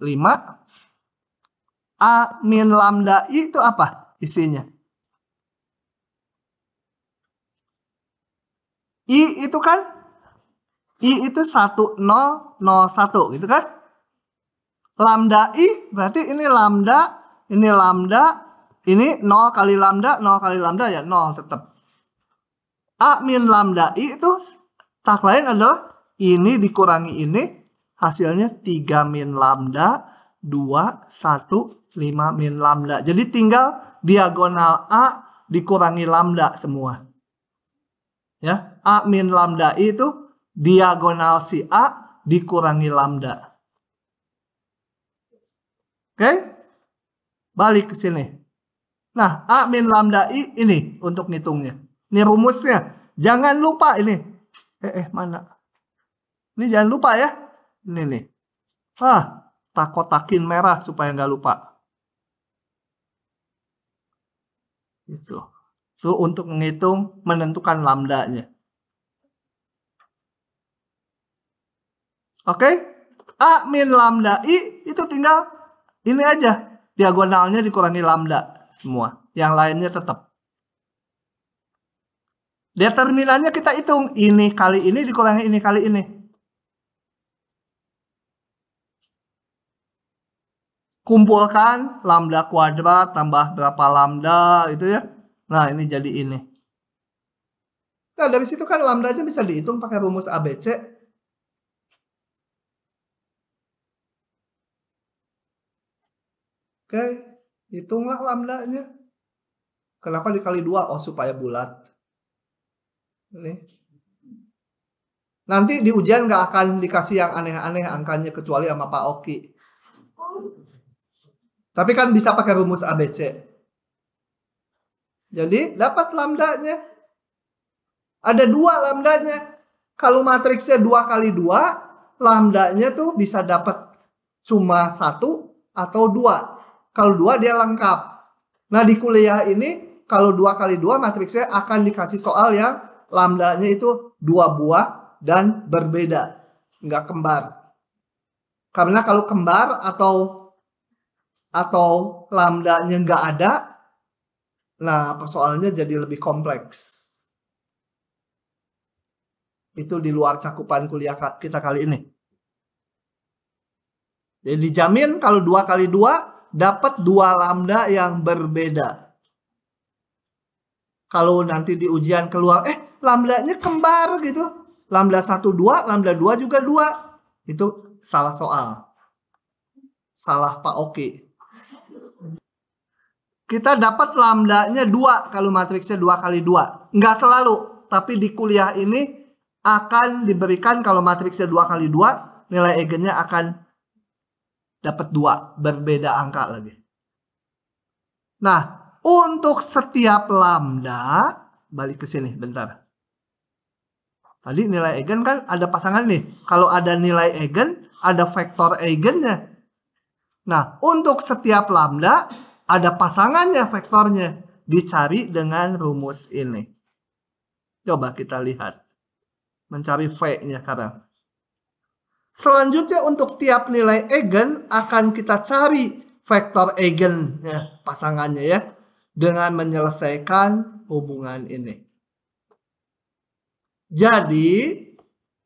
5 A min lambda I itu apa isinya? I itu kan I itu 0 1 gitu kan? Lambda I berarti ini lambda, ini lambda, ini 0 kali lambda, 0 kali lambda ya 0 tetap. A min lambda I itu tak lain adalah ini dikurangi ini hasilnya 3 min lambda 2 1 5 min lambda. Jadi tinggal diagonal A dikurangi lambda semua. Ya, A min lambda I itu diagonal si A dikurangi lambda. Oke? Balik ke sini. Nah, A min lambda I ini untuk ngitungnya. Ini rumusnya. Jangan lupa ini. Eh, eh mana? Ini jangan lupa ya. Ini nih. Ah, tak kotakin merah supaya nggak lupa. Itu, So, untuk menghitung, menentukan lambdanya. Oke? Okay? A min lambda I itu tinggal ini aja. Diagonalnya dikurangi lambda semua. Yang lainnya tetap. Determinannya kita hitung ini kali ini dikurangi ini kali ini. Kumpulkan lambda kuadrat tambah berapa lambda itu ya. Nah, ini jadi ini. Nah, dari situ kan lambdanya bisa dihitung pakai rumus ABC. Oke, hitunglah lambdanya. Kenapa dikali dua? Oh, supaya bulat. Nanti di ujian nggak akan dikasih yang aneh-aneh angkanya kecuali sama Pak Oki. Tapi kan bisa pakai rumus ABC. Jadi dapat lambdanya. Ada dua lambdanya. Kalau matriksnya dua kali dua, lambdanya tuh bisa dapat cuma satu atau dua. Kalau dua dia lengkap. Nah di kuliah ini kalau dua kali dua matriksnya akan dikasih soal yang lambdanya itu dua buah dan berbeda, nggak kembar. Karena kalau kembar atau atau lambdanya nggak ada, nah persoalannya jadi lebih kompleks. Itu di luar cakupan kuliah kita kali ini. Jadi dijamin kalau dua kali dua dapat dua lambda yang berbeda kalau nanti di ujian keluar eh lambdanya kembar gitu. Lambda 1 2, lambda 2 juga 2. Itu salah soal. Salah Pak Oki. Kita dapat lambdanya 2 kalau matriksnya 2 kali 2. Nggak selalu, tapi di kuliah ini akan diberikan kalau matriksnya 2 kali 2, nilai eigennya akan dapat 2, berbeda angka lagi. Nah, untuk setiap lambda, balik ke sini bentar. Tadi nilai eigen kan ada pasangan nih. Kalau ada nilai eigen, ada vektor eigennya. Nah, untuk setiap lambda ada pasangannya vektornya. Dicari dengan rumus ini. Coba kita lihat. Mencari V-nya sekarang. Selanjutnya untuk tiap nilai eigen akan kita cari vektor eigen pasangannya ya dengan menyelesaikan hubungan ini. Jadi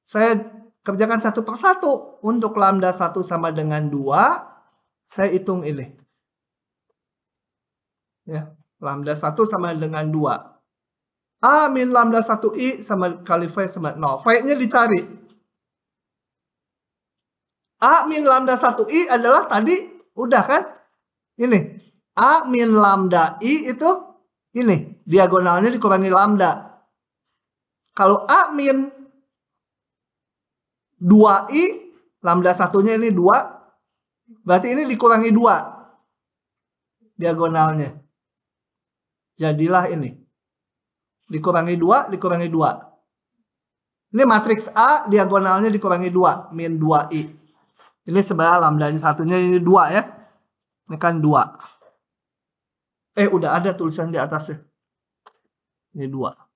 saya kerjakan satu persatu untuk lambda 1 sama dengan 2 saya hitung ini ya lambda 1 sama dengan 2 A min lambda 1 I sama kali V sama 0 V nya dicari A min lambda 1 I adalah tadi udah kan ini A min lambda I itu ini diagonalnya dikurangi lambda kalau A min 2I, lambda satunya ini 2, berarti ini dikurangi 2 diagonalnya. Jadilah ini. Dikurangi 2, dikurangi 2. Ini matriks A diagonalnya dikurangi 2, min 2I. Ini sebelah lambdanya satunya ini 2 ya. Ini kan 2. Eh, udah ada tulisan di atasnya. Ini 2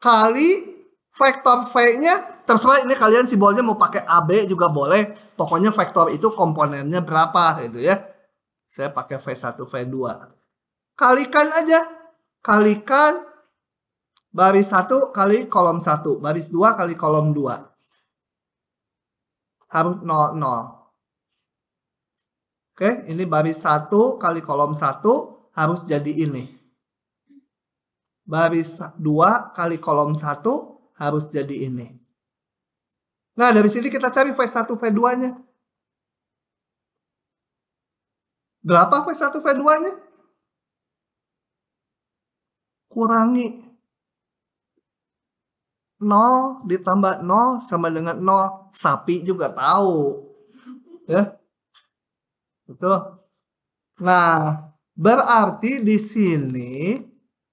kali vektor V-nya terserah ini kalian simbolnya mau pakai AB juga boleh. Pokoknya vektor itu komponennya berapa gitu ya. Saya pakai V1, V2. Kalikan aja. Kalikan baris 1 kali kolom 1, baris 2 kali kolom 2. Harus 0, 0. Oke, ini baris 1 kali kolom 1 harus jadi ini baris 2 kali kolom 1 harus jadi ini. Nah, dari sini kita cari V1, V2-nya. Berapa V1, V2-nya? Kurangi 0 ditambah 0 sama dengan 0. Sapi juga tahu. Ya. Betul. Nah, berarti di sini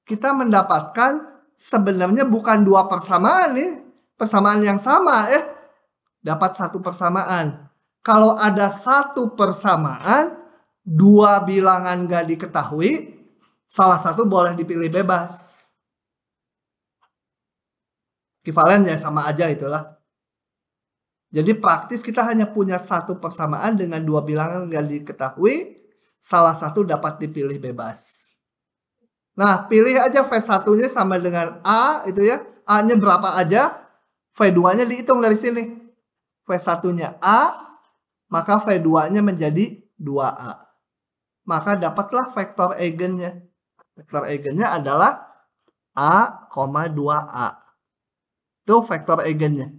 kita mendapatkan sebenarnya bukan dua persamaan nih, persamaan yang sama eh dapat satu persamaan. Kalau ada satu persamaan, dua bilangan gak diketahui, salah satu boleh dipilih bebas. Kivalen ya sama aja itulah. Jadi praktis kita hanya punya satu persamaan dengan dua bilangan gak diketahui, salah satu dapat dipilih bebas. Nah, pilih aja V1-nya sama dengan A itu ya. A-nya berapa aja? V2-nya dihitung dari sini. V1-nya A, maka V2-nya menjadi 2A. Maka dapatlah vektor eigennya. Vektor eigennya adalah A, 2A. Itu vektor eigennya.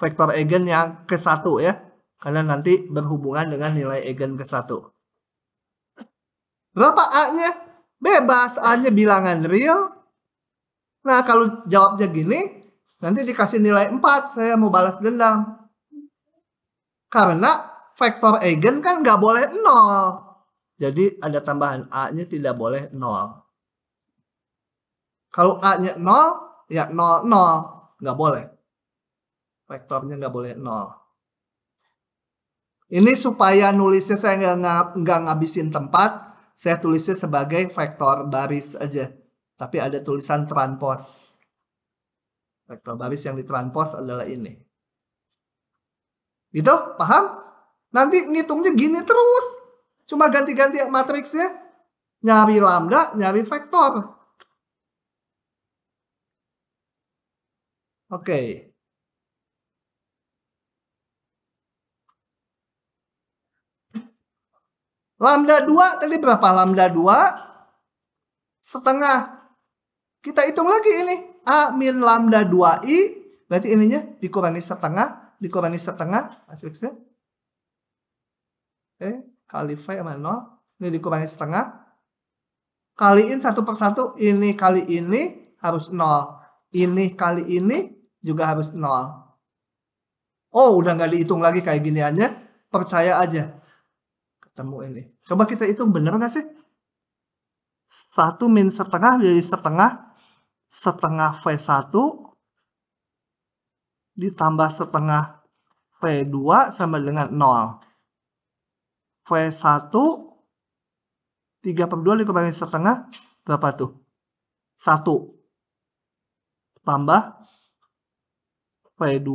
Vektor eigen yang ke-1 ya. Karena nanti berhubungan dengan nilai eigen ke-1. Berapa A-nya? Bebas, hanya bilangan real. Nah, kalau jawabnya gini, nanti dikasih nilai 4, saya mau balas dendam. Karena vektor eigen kan nggak boleh nol. Jadi ada tambahan A-nya tidak boleh nol. Kalau A-nya nol ya nol nol Nggak boleh. Vektornya nggak boleh nol. Ini supaya nulisnya saya nggak ngabisin tempat saya tulisnya sebagai vektor baris aja. Tapi ada tulisan transpose. Vektor baris yang ditranspose adalah ini. Gitu? Paham? Nanti ngitungnya gini terus. Cuma ganti-ganti matriksnya. Nyari lambda, nyari vektor. Oke. Okay. Lambda 2 tadi berapa? Lambda 2 setengah. Kita hitung lagi ini. A min lambda 2i. Berarti ininya dikurangi setengah. Dikurangi setengah. Matriksnya. Oke. Kali V sama 0. Ini dikurangi setengah. Kaliin satu per satu Ini kali ini harus 0. Ini kali ini juga harus 0. Oh udah nggak dihitung lagi kayak giniannya. Percaya aja temuin nih. Coba kita hitung bener nggak sih? Satu min setengah jadi setengah, setengah V1 ditambah setengah V2 sama dengan 0. V1 3 per 2 dikurangi setengah berapa tuh? 1 tambah V2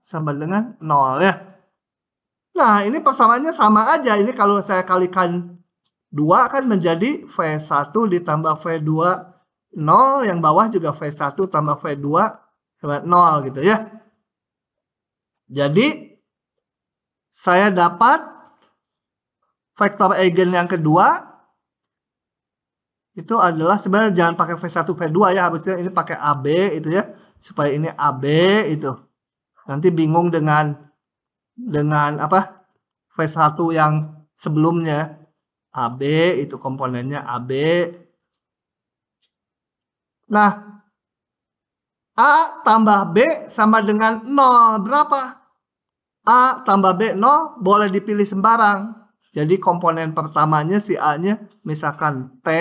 sama dengan 0 ya. Nah, ini persamaannya sama aja. Ini kalau saya kalikan 2 kan menjadi V1 ditambah V2 0. Yang bawah juga V1 tambah V2 sama 0 gitu ya. Jadi, saya dapat vektor eigen yang kedua. Itu adalah sebenarnya jangan pakai V1, V2 ya. Harusnya ini pakai AB itu ya. Supaya ini AB itu. Nanti bingung dengan dengan apa V1 yang sebelumnya AB itu komponennya AB nah A tambah B sama dengan 0 berapa? A tambah B 0 boleh dipilih sembarang jadi komponen pertamanya si A-nya misalkan T,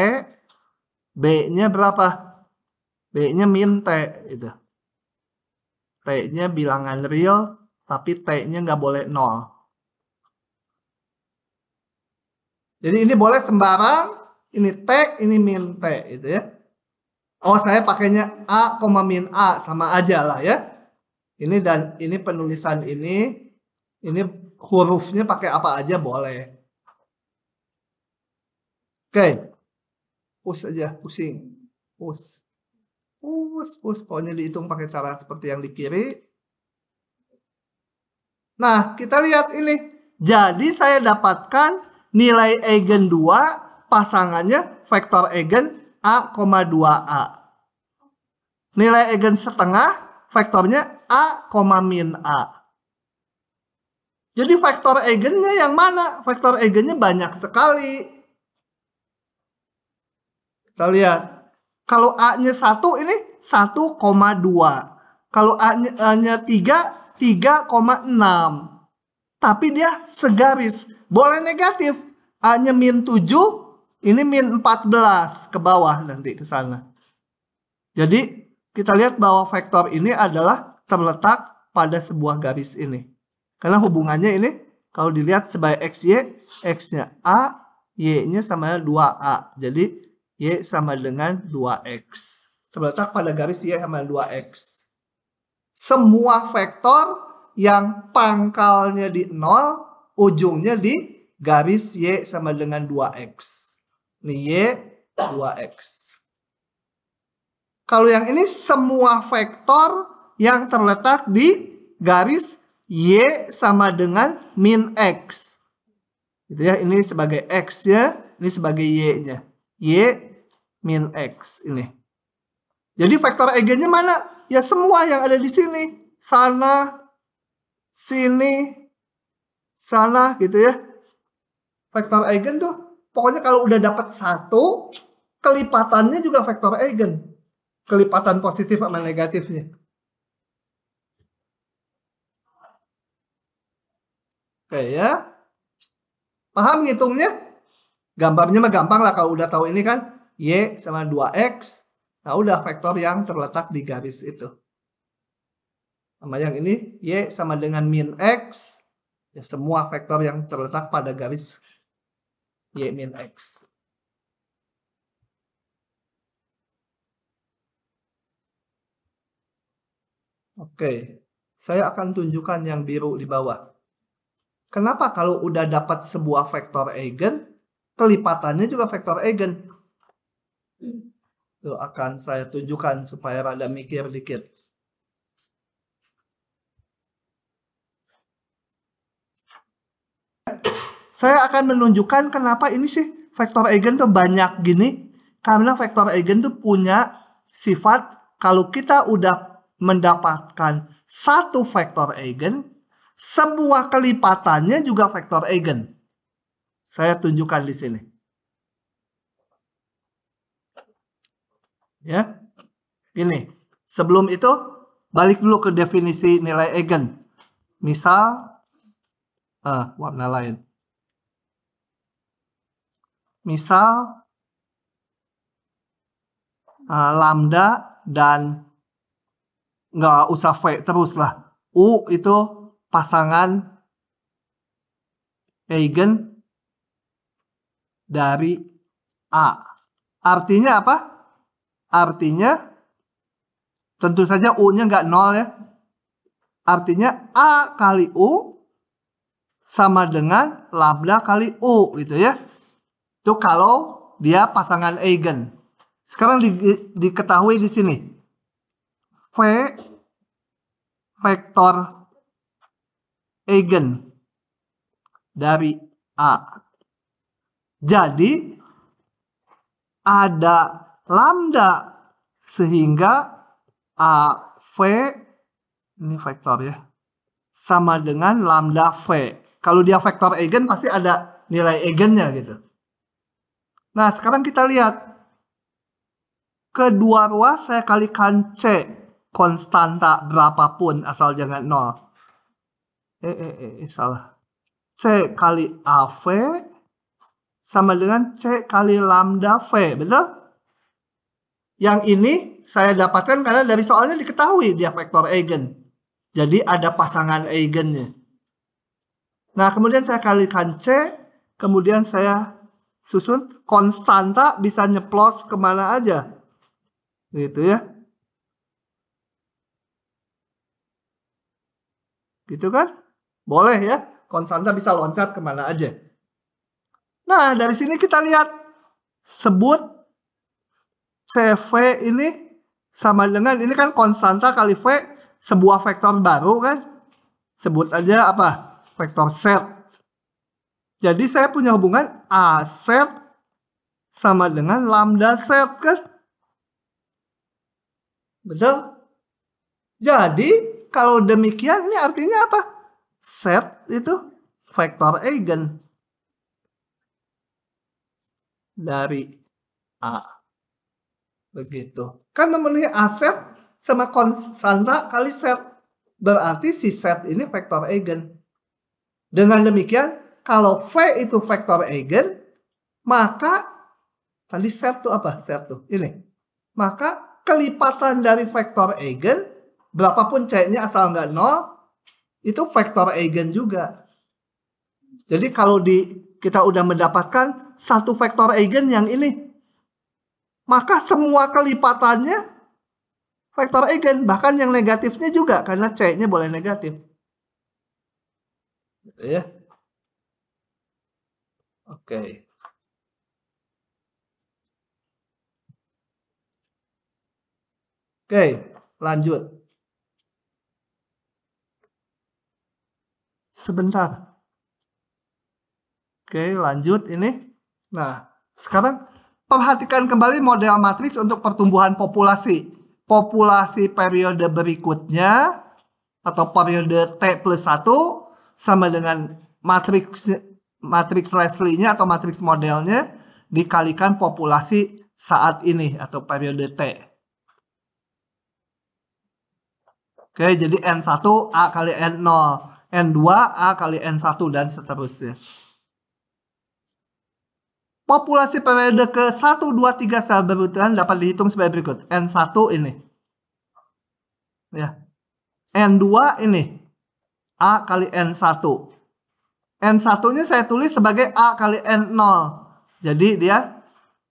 B-nya berapa? B-nya min T. Gitu. T-nya bilangan real, tapi T-nya nggak boleh nol. Jadi ini boleh sembarang, ini T, ini min T gitu ya. Oh saya pakainya A, min A sama aja lah ya. Ini dan ini penulisan ini, ini hurufnya pakai apa aja boleh. Oke, okay. push aja, pusing, push, push, push. Pokoknya dihitung pakai cara seperti yang di kiri, Nah, kita lihat ini. Jadi saya dapatkan nilai eigen 2 pasangannya vektor eigen A, 2A. Nilai eigen setengah vektornya A, min A. Jadi vektor eigennya yang mana? Vektor eigennya banyak sekali. Kita lihat. Kalau A-nya 1 ini 1,2. Kalau A-nya 3 3,6. Tapi dia segaris. Boleh negatif. A-nya min 7, ini min 14 ke bawah nanti ke sana. Jadi kita lihat bahwa vektor ini adalah terletak pada sebuah garis ini. Karena hubungannya ini kalau dilihat sebagai XY, X-nya A, Y-nya sama 2A. Jadi Y sama dengan 2X. Terletak pada garis Y sama 2X semua vektor yang pangkalnya di 0, ujungnya di garis Y sama dengan 2X. Ini Y, 2X. Kalau yang ini semua vektor yang terletak di garis Y sama dengan min X. Gitu ya, ini sebagai X ya, ini sebagai Y-nya. Y min X ini. Jadi vektor EG-nya mana? ya semua yang ada di sini, sana, sini, sana gitu ya. Vektor eigen tuh pokoknya kalau udah dapat satu, kelipatannya juga vektor eigen. Kelipatan positif sama negatifnya. Oke ya. Paham ngitungnya? Gambarnya mah gampang lah kalau udah tahu ini kan. Y sama 2X Nah, udah vektor yang terletak di garis itu. Sama yang ini, Y sama dengan min X. Ya, semua vektor yang terletak pada garis Y min X. Oke, saya akan tunjukkan yang biru di bawah. Kenapa kalau udah dapat sebuah vektor eigen, kelipatannya juga vektor eigen? Hmm itu akan saya tunjukkan supaya rada mikir dikit. Saya akan menunjukkan kenapa ini sih vektor eigen tuh banyak gini karena vektor eigen tuh punya sifat kalau kita udah mendapatkan satu vektor eigen semua kelipatannya juga vektor eigen. Saya tunjukkan di sini. ya. Ini. Sebelum itu balik dulu ke definisi nilai eigen. Misal uh, warna lain. Misal uh, lambda dan nggak usah V teruslah. U itu pasangan eigen dari A. Artinya apa? Artinya tentu saja U-nya nggak nol ya. Artinya A kali U sama dengan lambda kali U gitu ya. Itu kalau dia pasangan eigen. Sekarang di, diketahui di sini. V vektor eigen dari A. Jadi ada lambda sehingga a v ini vektor ya sama dengan lambda V. Kalau dia vektor eigen pasti ada nilai eigennya gitu. Nah, sekarang kita lihat kedua ruas saya kalikan C konstanta berapapun asal jangan nol. Eh, eh, eh, eh salah. C kali AV sama dengan C kali lambda V, betul? Yang ini saya dapatkan karena dari soalnya diketahui dia vektor eigen. Jadi ada pasangan eigennya. Nah, kemudian saya kalikan C, kemudian saya susun konstanta bisa nyeplos kemana aja. Gitu ya. Gitu kan? Boleh ya, konstanta bisa loncat kemana aja. Nah, dari sini kita lihat sebut CV ini sama dengan ini kan konstanta kali V sebuah vektor baru kan sebut aja apa vektor set jadi saya punya hubungan A set sama dengan lambda set kan betul jadi kalau demikian ini artinya apa set itu vektor eigen dari A begitu kan memenuhi aset sama konstanta kali set berarti si set ini vektor eigen dengan demikian kalau v itu vektor eigen maka tadi set tuh apa set tuh ini maka kelipatan dari vektor eigen berapapun c-nya asal nggak nol itu vektor eigen juga jadi kalau di kita udah mendapatkan satu vektor eigen yang ini maka semua kelipatannya vektor eigen bahkan yang negatifnya juga karena c-nya boleh negatif ya oke oke lanjut sebentar oke lanjut ini nah sekarang perhatikan kembali model matriks untuk pertumbuhan populasi. Populasi periode berikutnya atau periode T plus 1 sama dengan matriks matriks Leslie-nya atau matriks modelnya dikalikan populasi saat ini atau periode T. Oke, jadi N1 A kali N0, N2 A kali N1 dan seterusnya. Populasi periode ke 1, 2, 3 sel berbutuhan dapat dihitung sebagai berikut. N1 ini. Ya. N2 ini. A kali N1. N1-nya saya tulis sebagai A kali N0. Jadi dia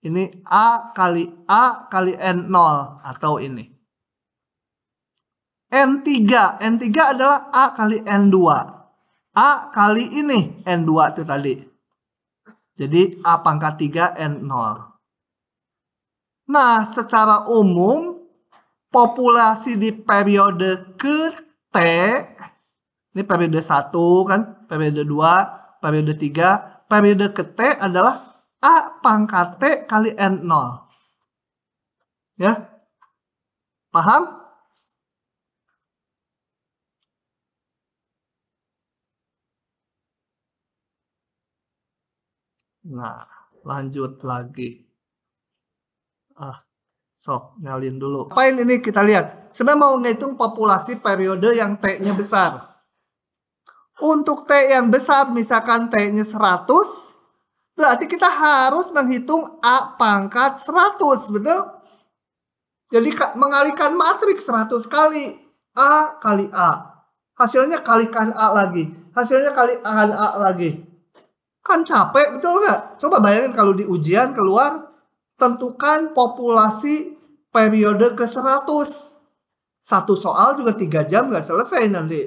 ini A kali A kali N0 atau ini. N3. N3 adalah A kali N2. A kali ini N2 itu tadi. Jadi A pangkat 3 N 0. Nah, secara umum populasi di periode ke T ini periode 1 kan, periode 2, periode 3, periode ke T adalah A pangkat T kali N 0. Ya. Paham? Nah, lanjut lagi. Ah, sok nyalin dulu. Apain ini kita lihat? Sebenarnya mau ngitung populasi periode yang T-nya besar. Untuk T yang besar, misalkan T-nya 100, berarti kita harus menghitung A pangkat 100, betul? Jadi mengalihkan matriks 100 kali. A kali A. Hasilnya kalikan A lagi. Hasilnya kalikan A lagi kan capek betul nggak coba bayangin kalau di ujian keluar tentukan populasi periode ke 100 satu soal juga tiga jam nggak selesai nanti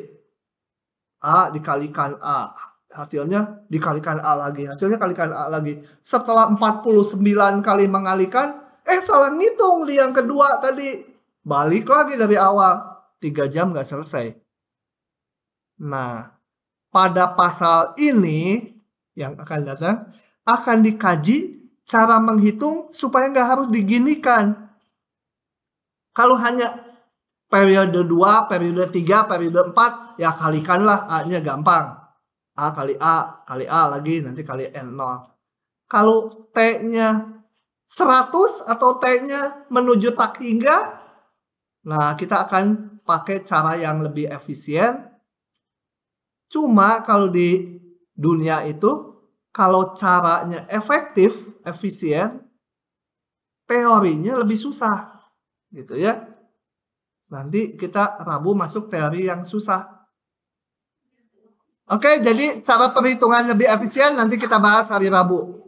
A dikalikan A hasilnya dikalikan A lagi hasilnya kalikan A lagi setelah 49 kali mengalikan eh salah ngitung di yang kedua tadi balik lagi dari awal tiga jam nggak selesai nah pada pasal ini yang akan datang akan dikaji cara menghitung supaya nggak harus diginikan. Kalau hanya periode 2, periode 3, periode 4, ya kalikanlah A-nya gampang. A kali A, kali A lagi, nanti kali N0. Kalau T-nya 100 atau T-nya menuju tak hingga, nah kita akan pakai cara yang lebih efisien. Cuma kalau di dunia itu kalau caranya efektif, efisien, teorinya lebih susah. Gitu ya. Nanti kita Rabu masuk teori yang susah. Oke, jadi cara perhitungan lebih efisien nanti kita bahas hari Rabu.